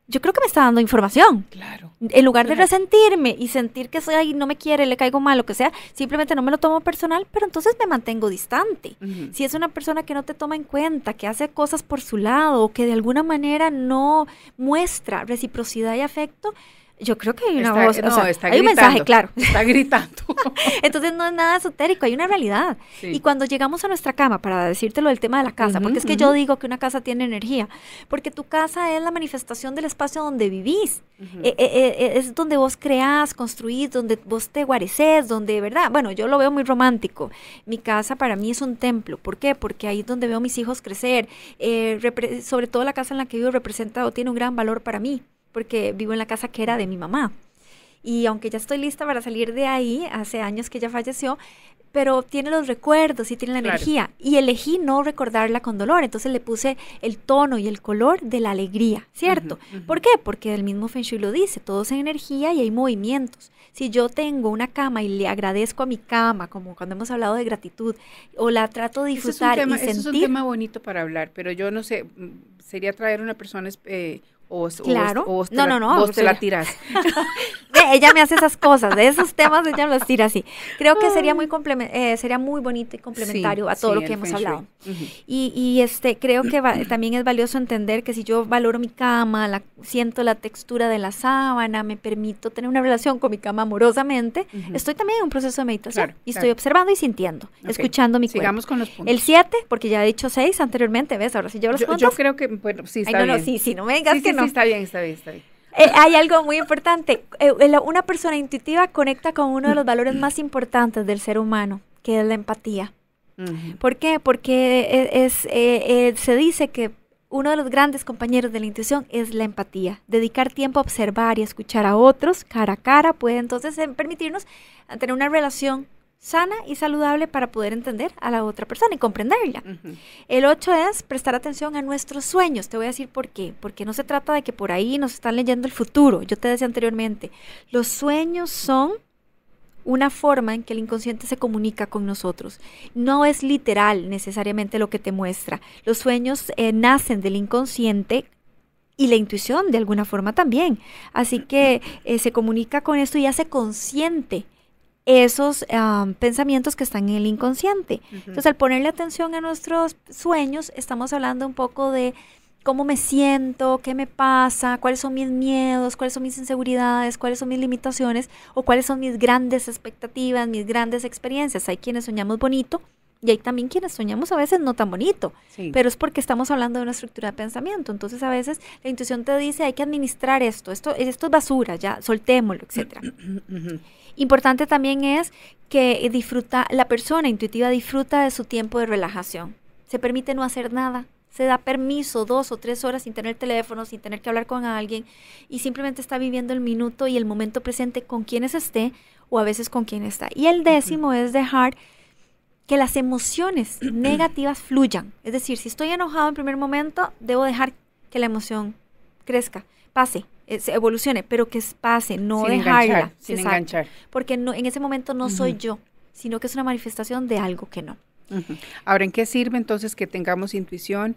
yo creo que me está dando información. Claro. En lugar de resentirme y sentir que soy no me quiere, le caigo mal, lo que sea, simplemente no me lo tomo personal, pero entonces me mantengo distante. Si es una persona que no te toma en cuenta, que hace cosas por su lado, o que de alguna manera no muestra reciprocidad y afecto, yo creo que hay una voz, hay un mensaje, claro. Está gritando. Entonces no es nada esotérico, hay una realidad. Y cuando llegamos a nuestra cama, para decírtelo del tema de la casa, porque es que yo digo que una casa tiene energía, porque tu casa es la manifestación del espacio donde vivís, eh, eh, eh, es donde vos creás, construís, donde vos te guareces, donde, ¿verdad? Bueno, yo lo veo muy romántico. Mi casa para mí es un templo. ¿Por qué? Porque ahí es donde veo mis hijos crecer. sobre todo la casa en la que vivo representa o tiene un gran valor para mí porque vivo en la casa que era de mi mamá. Y aunque ya estoy lista para salir de ahí, hace años que ella falleció, pero tiene los recuerdos y tiene la energía. Y elegí no recordarla con dolor, entonces le puse el tono y el color de la alegría, ¿cierto? ¿Por qué? Porque el mismo Feng Shui lo dice, todos es energía y hay movimientos. Si yo tengo una cama y le agradezco a mi cama, como cuando hemos hablado de gratitud, o la trato de disfrutar es un es un tema bonito para hablar, pero yo no sé, mm, sería traer una persona... Eh, o, claro. no, no, no, te la tiras. ella me hace esas cosas, de esos temas ella los tira así. Creo que sería muy eh, sería muy bonito y complementario a todo lo que hemos hablado. y, este creo que también es valioso entender que si yo valoro mi cama, la, siento la textura de la sábana, me permito tener una relación con mi cama amorosamente, estoy también en un proceso de meditación y estoy observando y sintiendo, escuchando mi Sigamos con los puntos. El 7, porque ya he dicho 6 anteriormente, ¿ves? Ahora sí si yo los yo, Yo creo que, bueno, sí, está Ay, no, No, sí, no me que no está bien, está bien, está bien. Eh, hay algo muy importante. Eh, eh, una persona intuitiva conecta con uno de los valores más importantes del ser humano, que es la empatía. ¿Por qué? Porque e, es, se dice que uno de los grandes compañeros de la intuición es la empatía. Dedicar tiempo a observar y escuchar a otros cara a cara puede entonces permitirnos tener una relación sana y saludable para poder entender a la otra persona y comprenderla. El 8 es prestar atención a nuestros sueños. Te voy a decir por qué. Porque no se trata de que por ahí nos están leyendo el futuro. Yo te decía anteriormente, los sueños son una forma en que el inconsciente se comunica con nosotros. No es literal necesariamente lo que te muestra. Los sueños eh, nacen del inconsciente y la intuición de alguna forma también. Así que eh, se comunica con esto y hace consciente esos pensamientos que están en el inconsciente. Entonces, al ponerle atención a nuestros sueños, estamos hablando un poco de cómo me siento, qué me pasa, cuáles son mis miedos, cuáles son mis inseguridades, cuáles son mis limitaciones o cuáles son mis grandes expectativas, mis grandes experiencias. Hay quienes soñamos bonito y hay también quienes soñamos a veces no tan bonito, pero es porque estamos hablando de una estructura de pensamiento. Entonces a veces la intuición te dice hay que administrar esto, esto, esto es basura, ya soltémoslo, etcétera Importante también es que disfruta, la persona intuitiva disfruta de su tiempo de relajación. Se permite no hacer nada, se da permiso dos o tres horas sin tener teléfono, sin tener que hablar con alguien y simplemente está viviendo el minuto y el momento presente con quienes esté o a veces con quien está. Y el décimo es dejar que las emociones negativas fluyan. Es decir, si estoy enojado en primer momento, debo dejar que la emoción crezca, pase, eh, evolucione, pero que pase, no deja dejarla. sin enganchar. Porque no, en ese momento no soy yo, sino que es una manifestación de algo que no. Ahora, ¿en qué sirve entonces que tengamos intuición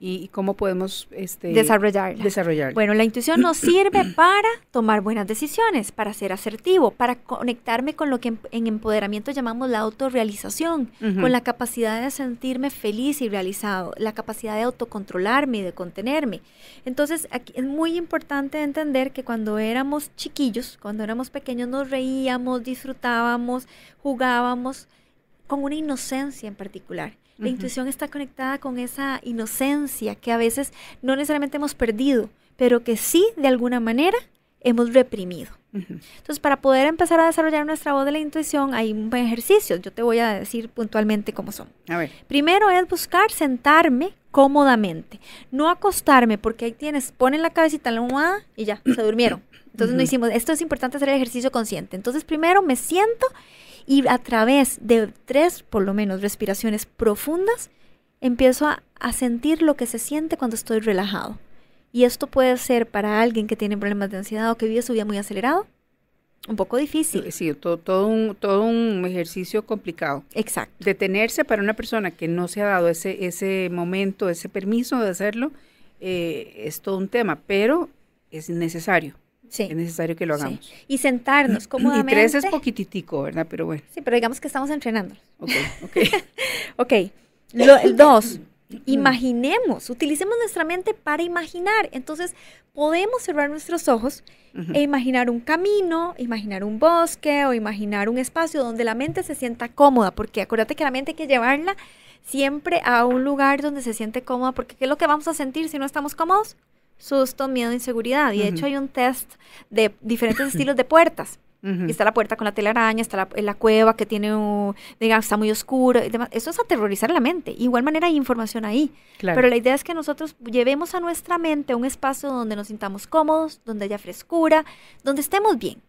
y, cómo podemos este, desarrollarla. Bueno, la intuición nos sirve para tomar buenas decisiones, para ser asertivo, para conectarme con lo que em, en, empoderamiento llamamos la autorrealización, con la capacidad de sentirme feliz y realizado, la capacidad de autocontrolarme y de contenerme. Entonces, aquí es muy importante entender que cuando éramos chiquillos, cuando éramos pequeños, nos reíamos, disfrutábamos, jugábamos con una inocencia en particular. La intuición está conectada con esa inocencia que a veces no necesariamente hemos perdido, pero que sí, de alguna manera, hemos reprimido. Entonces, para poder empezar a desarrollar nuestra voz de la intuición, hay un buen ejercicio. Yo te voy a decir puntualmente cómo son. A ver. Primero es buscar sentarme cómodamente. No acostarme, porque ahí tienes, ponen la cabecita en la almohada y ya, se durmieron. Entonces, no hicimos. Esto es importante hacer el ejercicio consciente. Entonces, primero me siento y a través de tres, por lo menos, respiraciones profundas, empiezo a, sentir lo que se siente cuando estoy relajado. Y esto puede ser para alguien que tiene problemas de ansiedad o que vive su vida muy acelerado, un poco difícil. Sí, todo, todo, un, todo un ejercicio complicado. Exacto. Detenerse para una persona que no se ha dado ese, momento, ese permiso de hacerlo, eh, es todo un tema, pero es necesario. Sí. Es necesario que lo hagamos. Y sentarnos cómodamente. Y tres es poquititico, ¿verdad? Pero bueno. Sí, pero digamos que estamos entrenando. Ok, ok. ok. dos, imaginemos, utilicemos nuestra mente para imaginar. Entonces, podemos cerrar nuestros ojos e imaginar un camino, imaginar un bosque o imaginar un espacio donde la mente se sienta cómoda, porque acuérdate que la mente hay que llevarla siempre a un lugar donde se siente cómoda, porque ¿qué es lo que vamos a sentir si no estamos cómodos? susto, miedo, inseguridad. Y de hecho hay un test de diferentes estilos de puertas. Está la puerta con la telaraña, está la, cueva que tiene, un, digamos, está muy oscuro. Y demás. Eso es aterrorizar la mente. Igual manera hay información ahí. Pero la idea es que nosotros llevemos a nuestra mente a un espacio donde nos sintamos cómodos, donde haya frescura, donde estemos bien.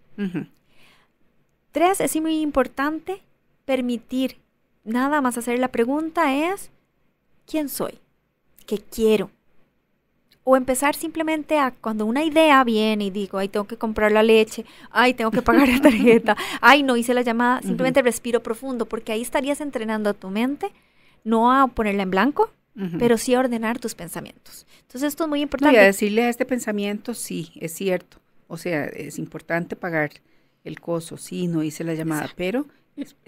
Tres, es muy importante permitir, nada más hacer la pregunta es, ¿quién soy? ¿Qué quiero? O empezar simplemente a cuando una idea viene y digo, ay, tengo que comprar la leche, ay, tengo que pagar la tarjeta, ay, no hice la llamada, simplemente respiro profundo, porque ahí estarías entrenando a tu mente, no a ponerla en blanco, pero sí a ordenar tus pensamientos. Entonces esto es muy importante. y a decirle a este pensamiento, sí, es cierto. O sea, es importante pagar el coso, sí, no hice la llamada, pero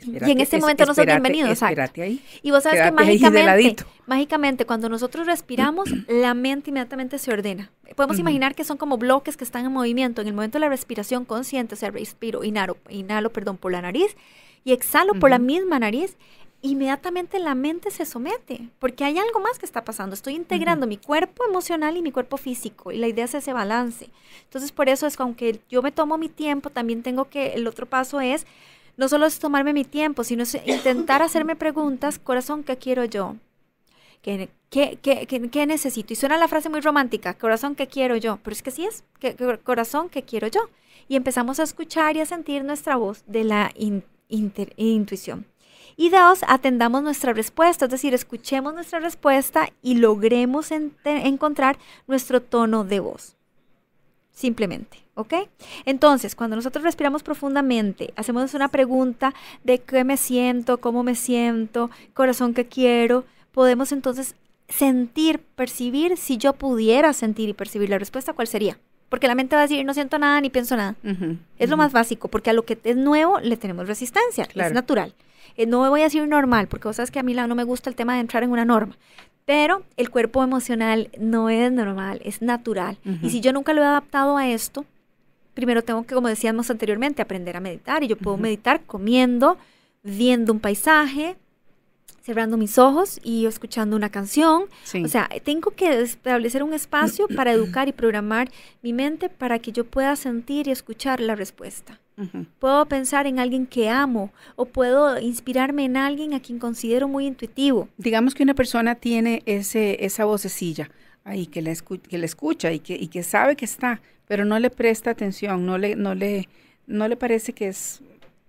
y en este momento nos son bienvenidos. Exacto. Ahí, y vos sabes que mágicamente, cuando nosotros respiramos, la mente inmediatamente se ordena. Podemos imaginar que son como bloques que están en movimiento. En el momento de la respiración consciente, o sea, respiro, inhalo, inhalo perdón, por la nariz y exhalo por la misma nariz, inmediatamente la mente se somete, porque hay algo más que está pasando. Estoy integrando mi cuerpo emocional y mi cuerpo físico, y la idea es ese balance. Entonces, por eso es que aunque yo me tomo mi tiempo, también tengo que, el otro paso es no solo es tomarme mi tiempo, sino intentar hacerme preguntas, corazón, ¿qué quiero yo? ¿Qué, necesito? Y suena la frase muy romántica, corazón, ¿qué quiero yo? Pero es que sí es, corazón, ¿qué quiero yo? Y empezamos a escuchar y a sentir nuestra voz de la intuición. Y dos, atendamos nuestra respuesta, es decir, escuchemos nuestra respuesta y logremos encontrar nuestro tono de voz simplemente. ¿Ok? Entonces, cuando nosotros respiramos profundamente, hacemos una pregunta de qué me siento, cómo me siento, corazón que quiero, podemos entonces sentir, percibir, si yo pudiera sentir y percibir la respuesta, ¿cuál sería? Porque la mente va a decir, no siento nada ni pienso nada. es lo más básico, porque a lo que es nuevo le tenemos resistencia, es natural. no eh, no voy a decir normal, porque vos que a mí no me gusta el tema de entrar en una norma. Pero el cuerpo emocional no es normal, es natural. Y si yo nunca lo he adaptado a esto, primero tengo que, como decíamos anteriormente, aprender a meditar. Y yo puedo meditar comiendo, viendo un paisaje, cerrando mis ojos y escuchando una canción. O sea, tengo que establecer un espacio para educar y programar mi mente para que yo pueda sentir y escuchar la respuesta. Puedo pensar en alguien que amo o puedo inspirarme en alguien a quien considero muy intuitivo. Digamos que una persona tiene esa vocecilla ahí que la, que la escucha y que, sabe que está, pero no le presta atención, no le, no le, no le parece que es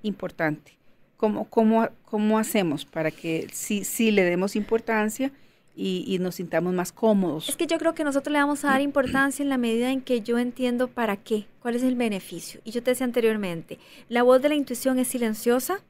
importante. ¿Cómo, cómo, cómo hacemos para que sí le demos importancia y, nos sintamos más cómodos. Es que yo creo que nosotros le vamos a dar importancia en la medida en que yo entiendo para qué, cuál es el beneficio. Y yo te decía anteriormente, la voz de la intuición es silenciosa,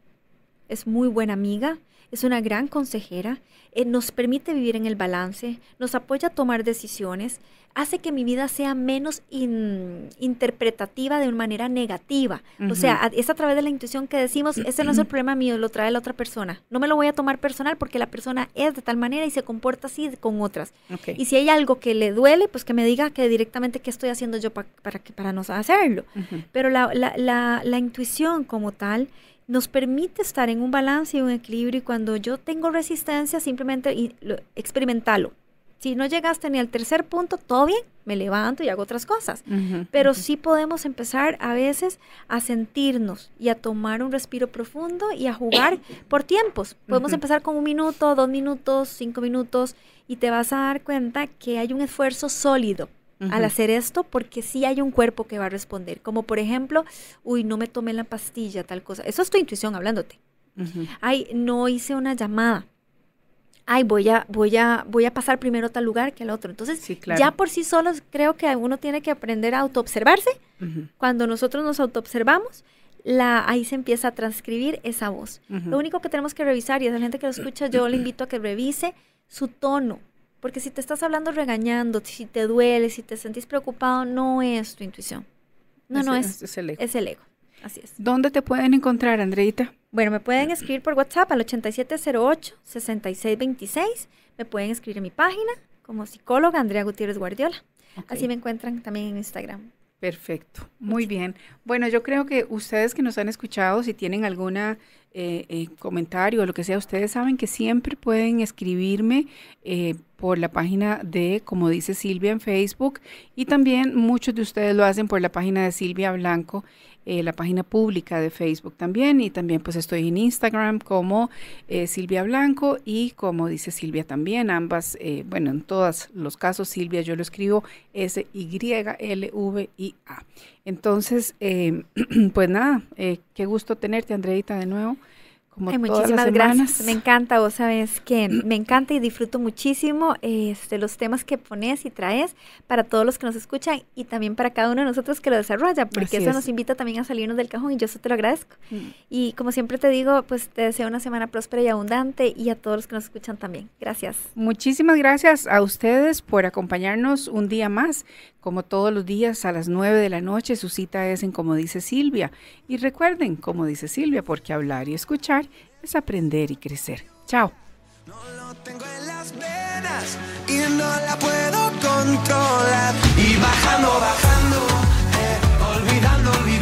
es muy buena amiga, es una gran consejera, eh, nos permite vivir en el balance, nos apoya a tomar decisiones, hace que mi vida sea menos interpretativa de una manera negativa. O sea, es a través de la intuición que decimos, ese no es el problema mío, lo trae la otra persona. No me lo voy a tomar personal porque la persona es de tal manera y se comporta así con otras. Y si hay algo que le duele, pues que me diga que directamente qué estoy haciendo yo para, que, para no hacerlo. Pero la intuición como tal nos permite estar en un balance y un equilibrio. Y cuando yo tengo resistencia, simplemente experimentalo. Si no llegaste ni al tercer punto, todo bien, me levanto y hago otras cosas. Pero sí podemos empezar a veces a sentirnos y a tomar un respiro profundo y a jugar por tiempos. Podemos empezar con un minuto, dos minutos, cinco minutos y te vas a dar cuenta que hay un esfuerzo sólido al hacer esto porque sí hay un cuerpo que va a responder. Como por ejemplo, uy, no me tomé la pastilla, tal cosa. Eso es tu intuición hablándote. Ay, no hice una llamada. Ay, voy a, voy a, voy a pasar primero a tal lugar que al otro. Entonces, ya por sí solos creo que uno tiene que aprender a autoobservarse. Cuando nosotros nos autoobservamos, la, ahí se empieza a transcribir esa voz. Lo único que tenemos que revisar, y es la gente que lo escucha, yo le invito a que revise su tono, porque si te estás hablando regañando, si te duele, si te sentís preocupado, no es tu intuición. No, no es. Es el ego. Es el ego. Así es. ¿Dónde te pueden encontrar, Andreita? Bueno, me pueden escribir por WhatsApp al 8708-6626. Me pueden escribir en mi página como psicóloga Andrea Gutiérrez Guardiola. Así me encuentran también en Instagram. Perfecto, muy bien. Bueno, yo creo que ustedes que nos han escuchado, si tienen alguna eh, eh, comentario o lo que sea, ustedes saben que siempre pueden escribirme eh, por la página de, como dice Silvia en Facebook, y también muchos de ustedes lo hacen por la página de Silvia Blanco, eh, la página pública de Facebook también, y también pues estoy en Instagram como eh, Silvia Blanco y como dice Silvia también, ambas, eh, bueno, en todos los casos Silvia yo lo escribo S-Y-L-V-I-A. Entonces, pues nada, qué gusto tenerte Andreita de nuevo. Como muchísimas gracias. Me encanta, vos sabes que me encanta y disfruto muchísimo este, los temas que pones y traes para todos los que nos escuchan y también para cada uno de nosotros que lo desarrolla, porque eso nos invita también a salirnos del cajón y yo eso te lo agradezco. Mm. Y como siempre te digo, pues te deseo una semana próspera y abundante y a todos los que nos escuchan también. Gracias. Muchísimas gracias a ustedes por acompañarnos un día más. Como todos los días a las 9 de la noche, su cita es en Como dice Silvia. Y recuerden, como dice Silvia, porque hablar y escuchar es aprender y crecer. Chao. No lo tengo en las venas y no la puedo controlar. Y bajando, bajando, eh, olvidando, olvidando.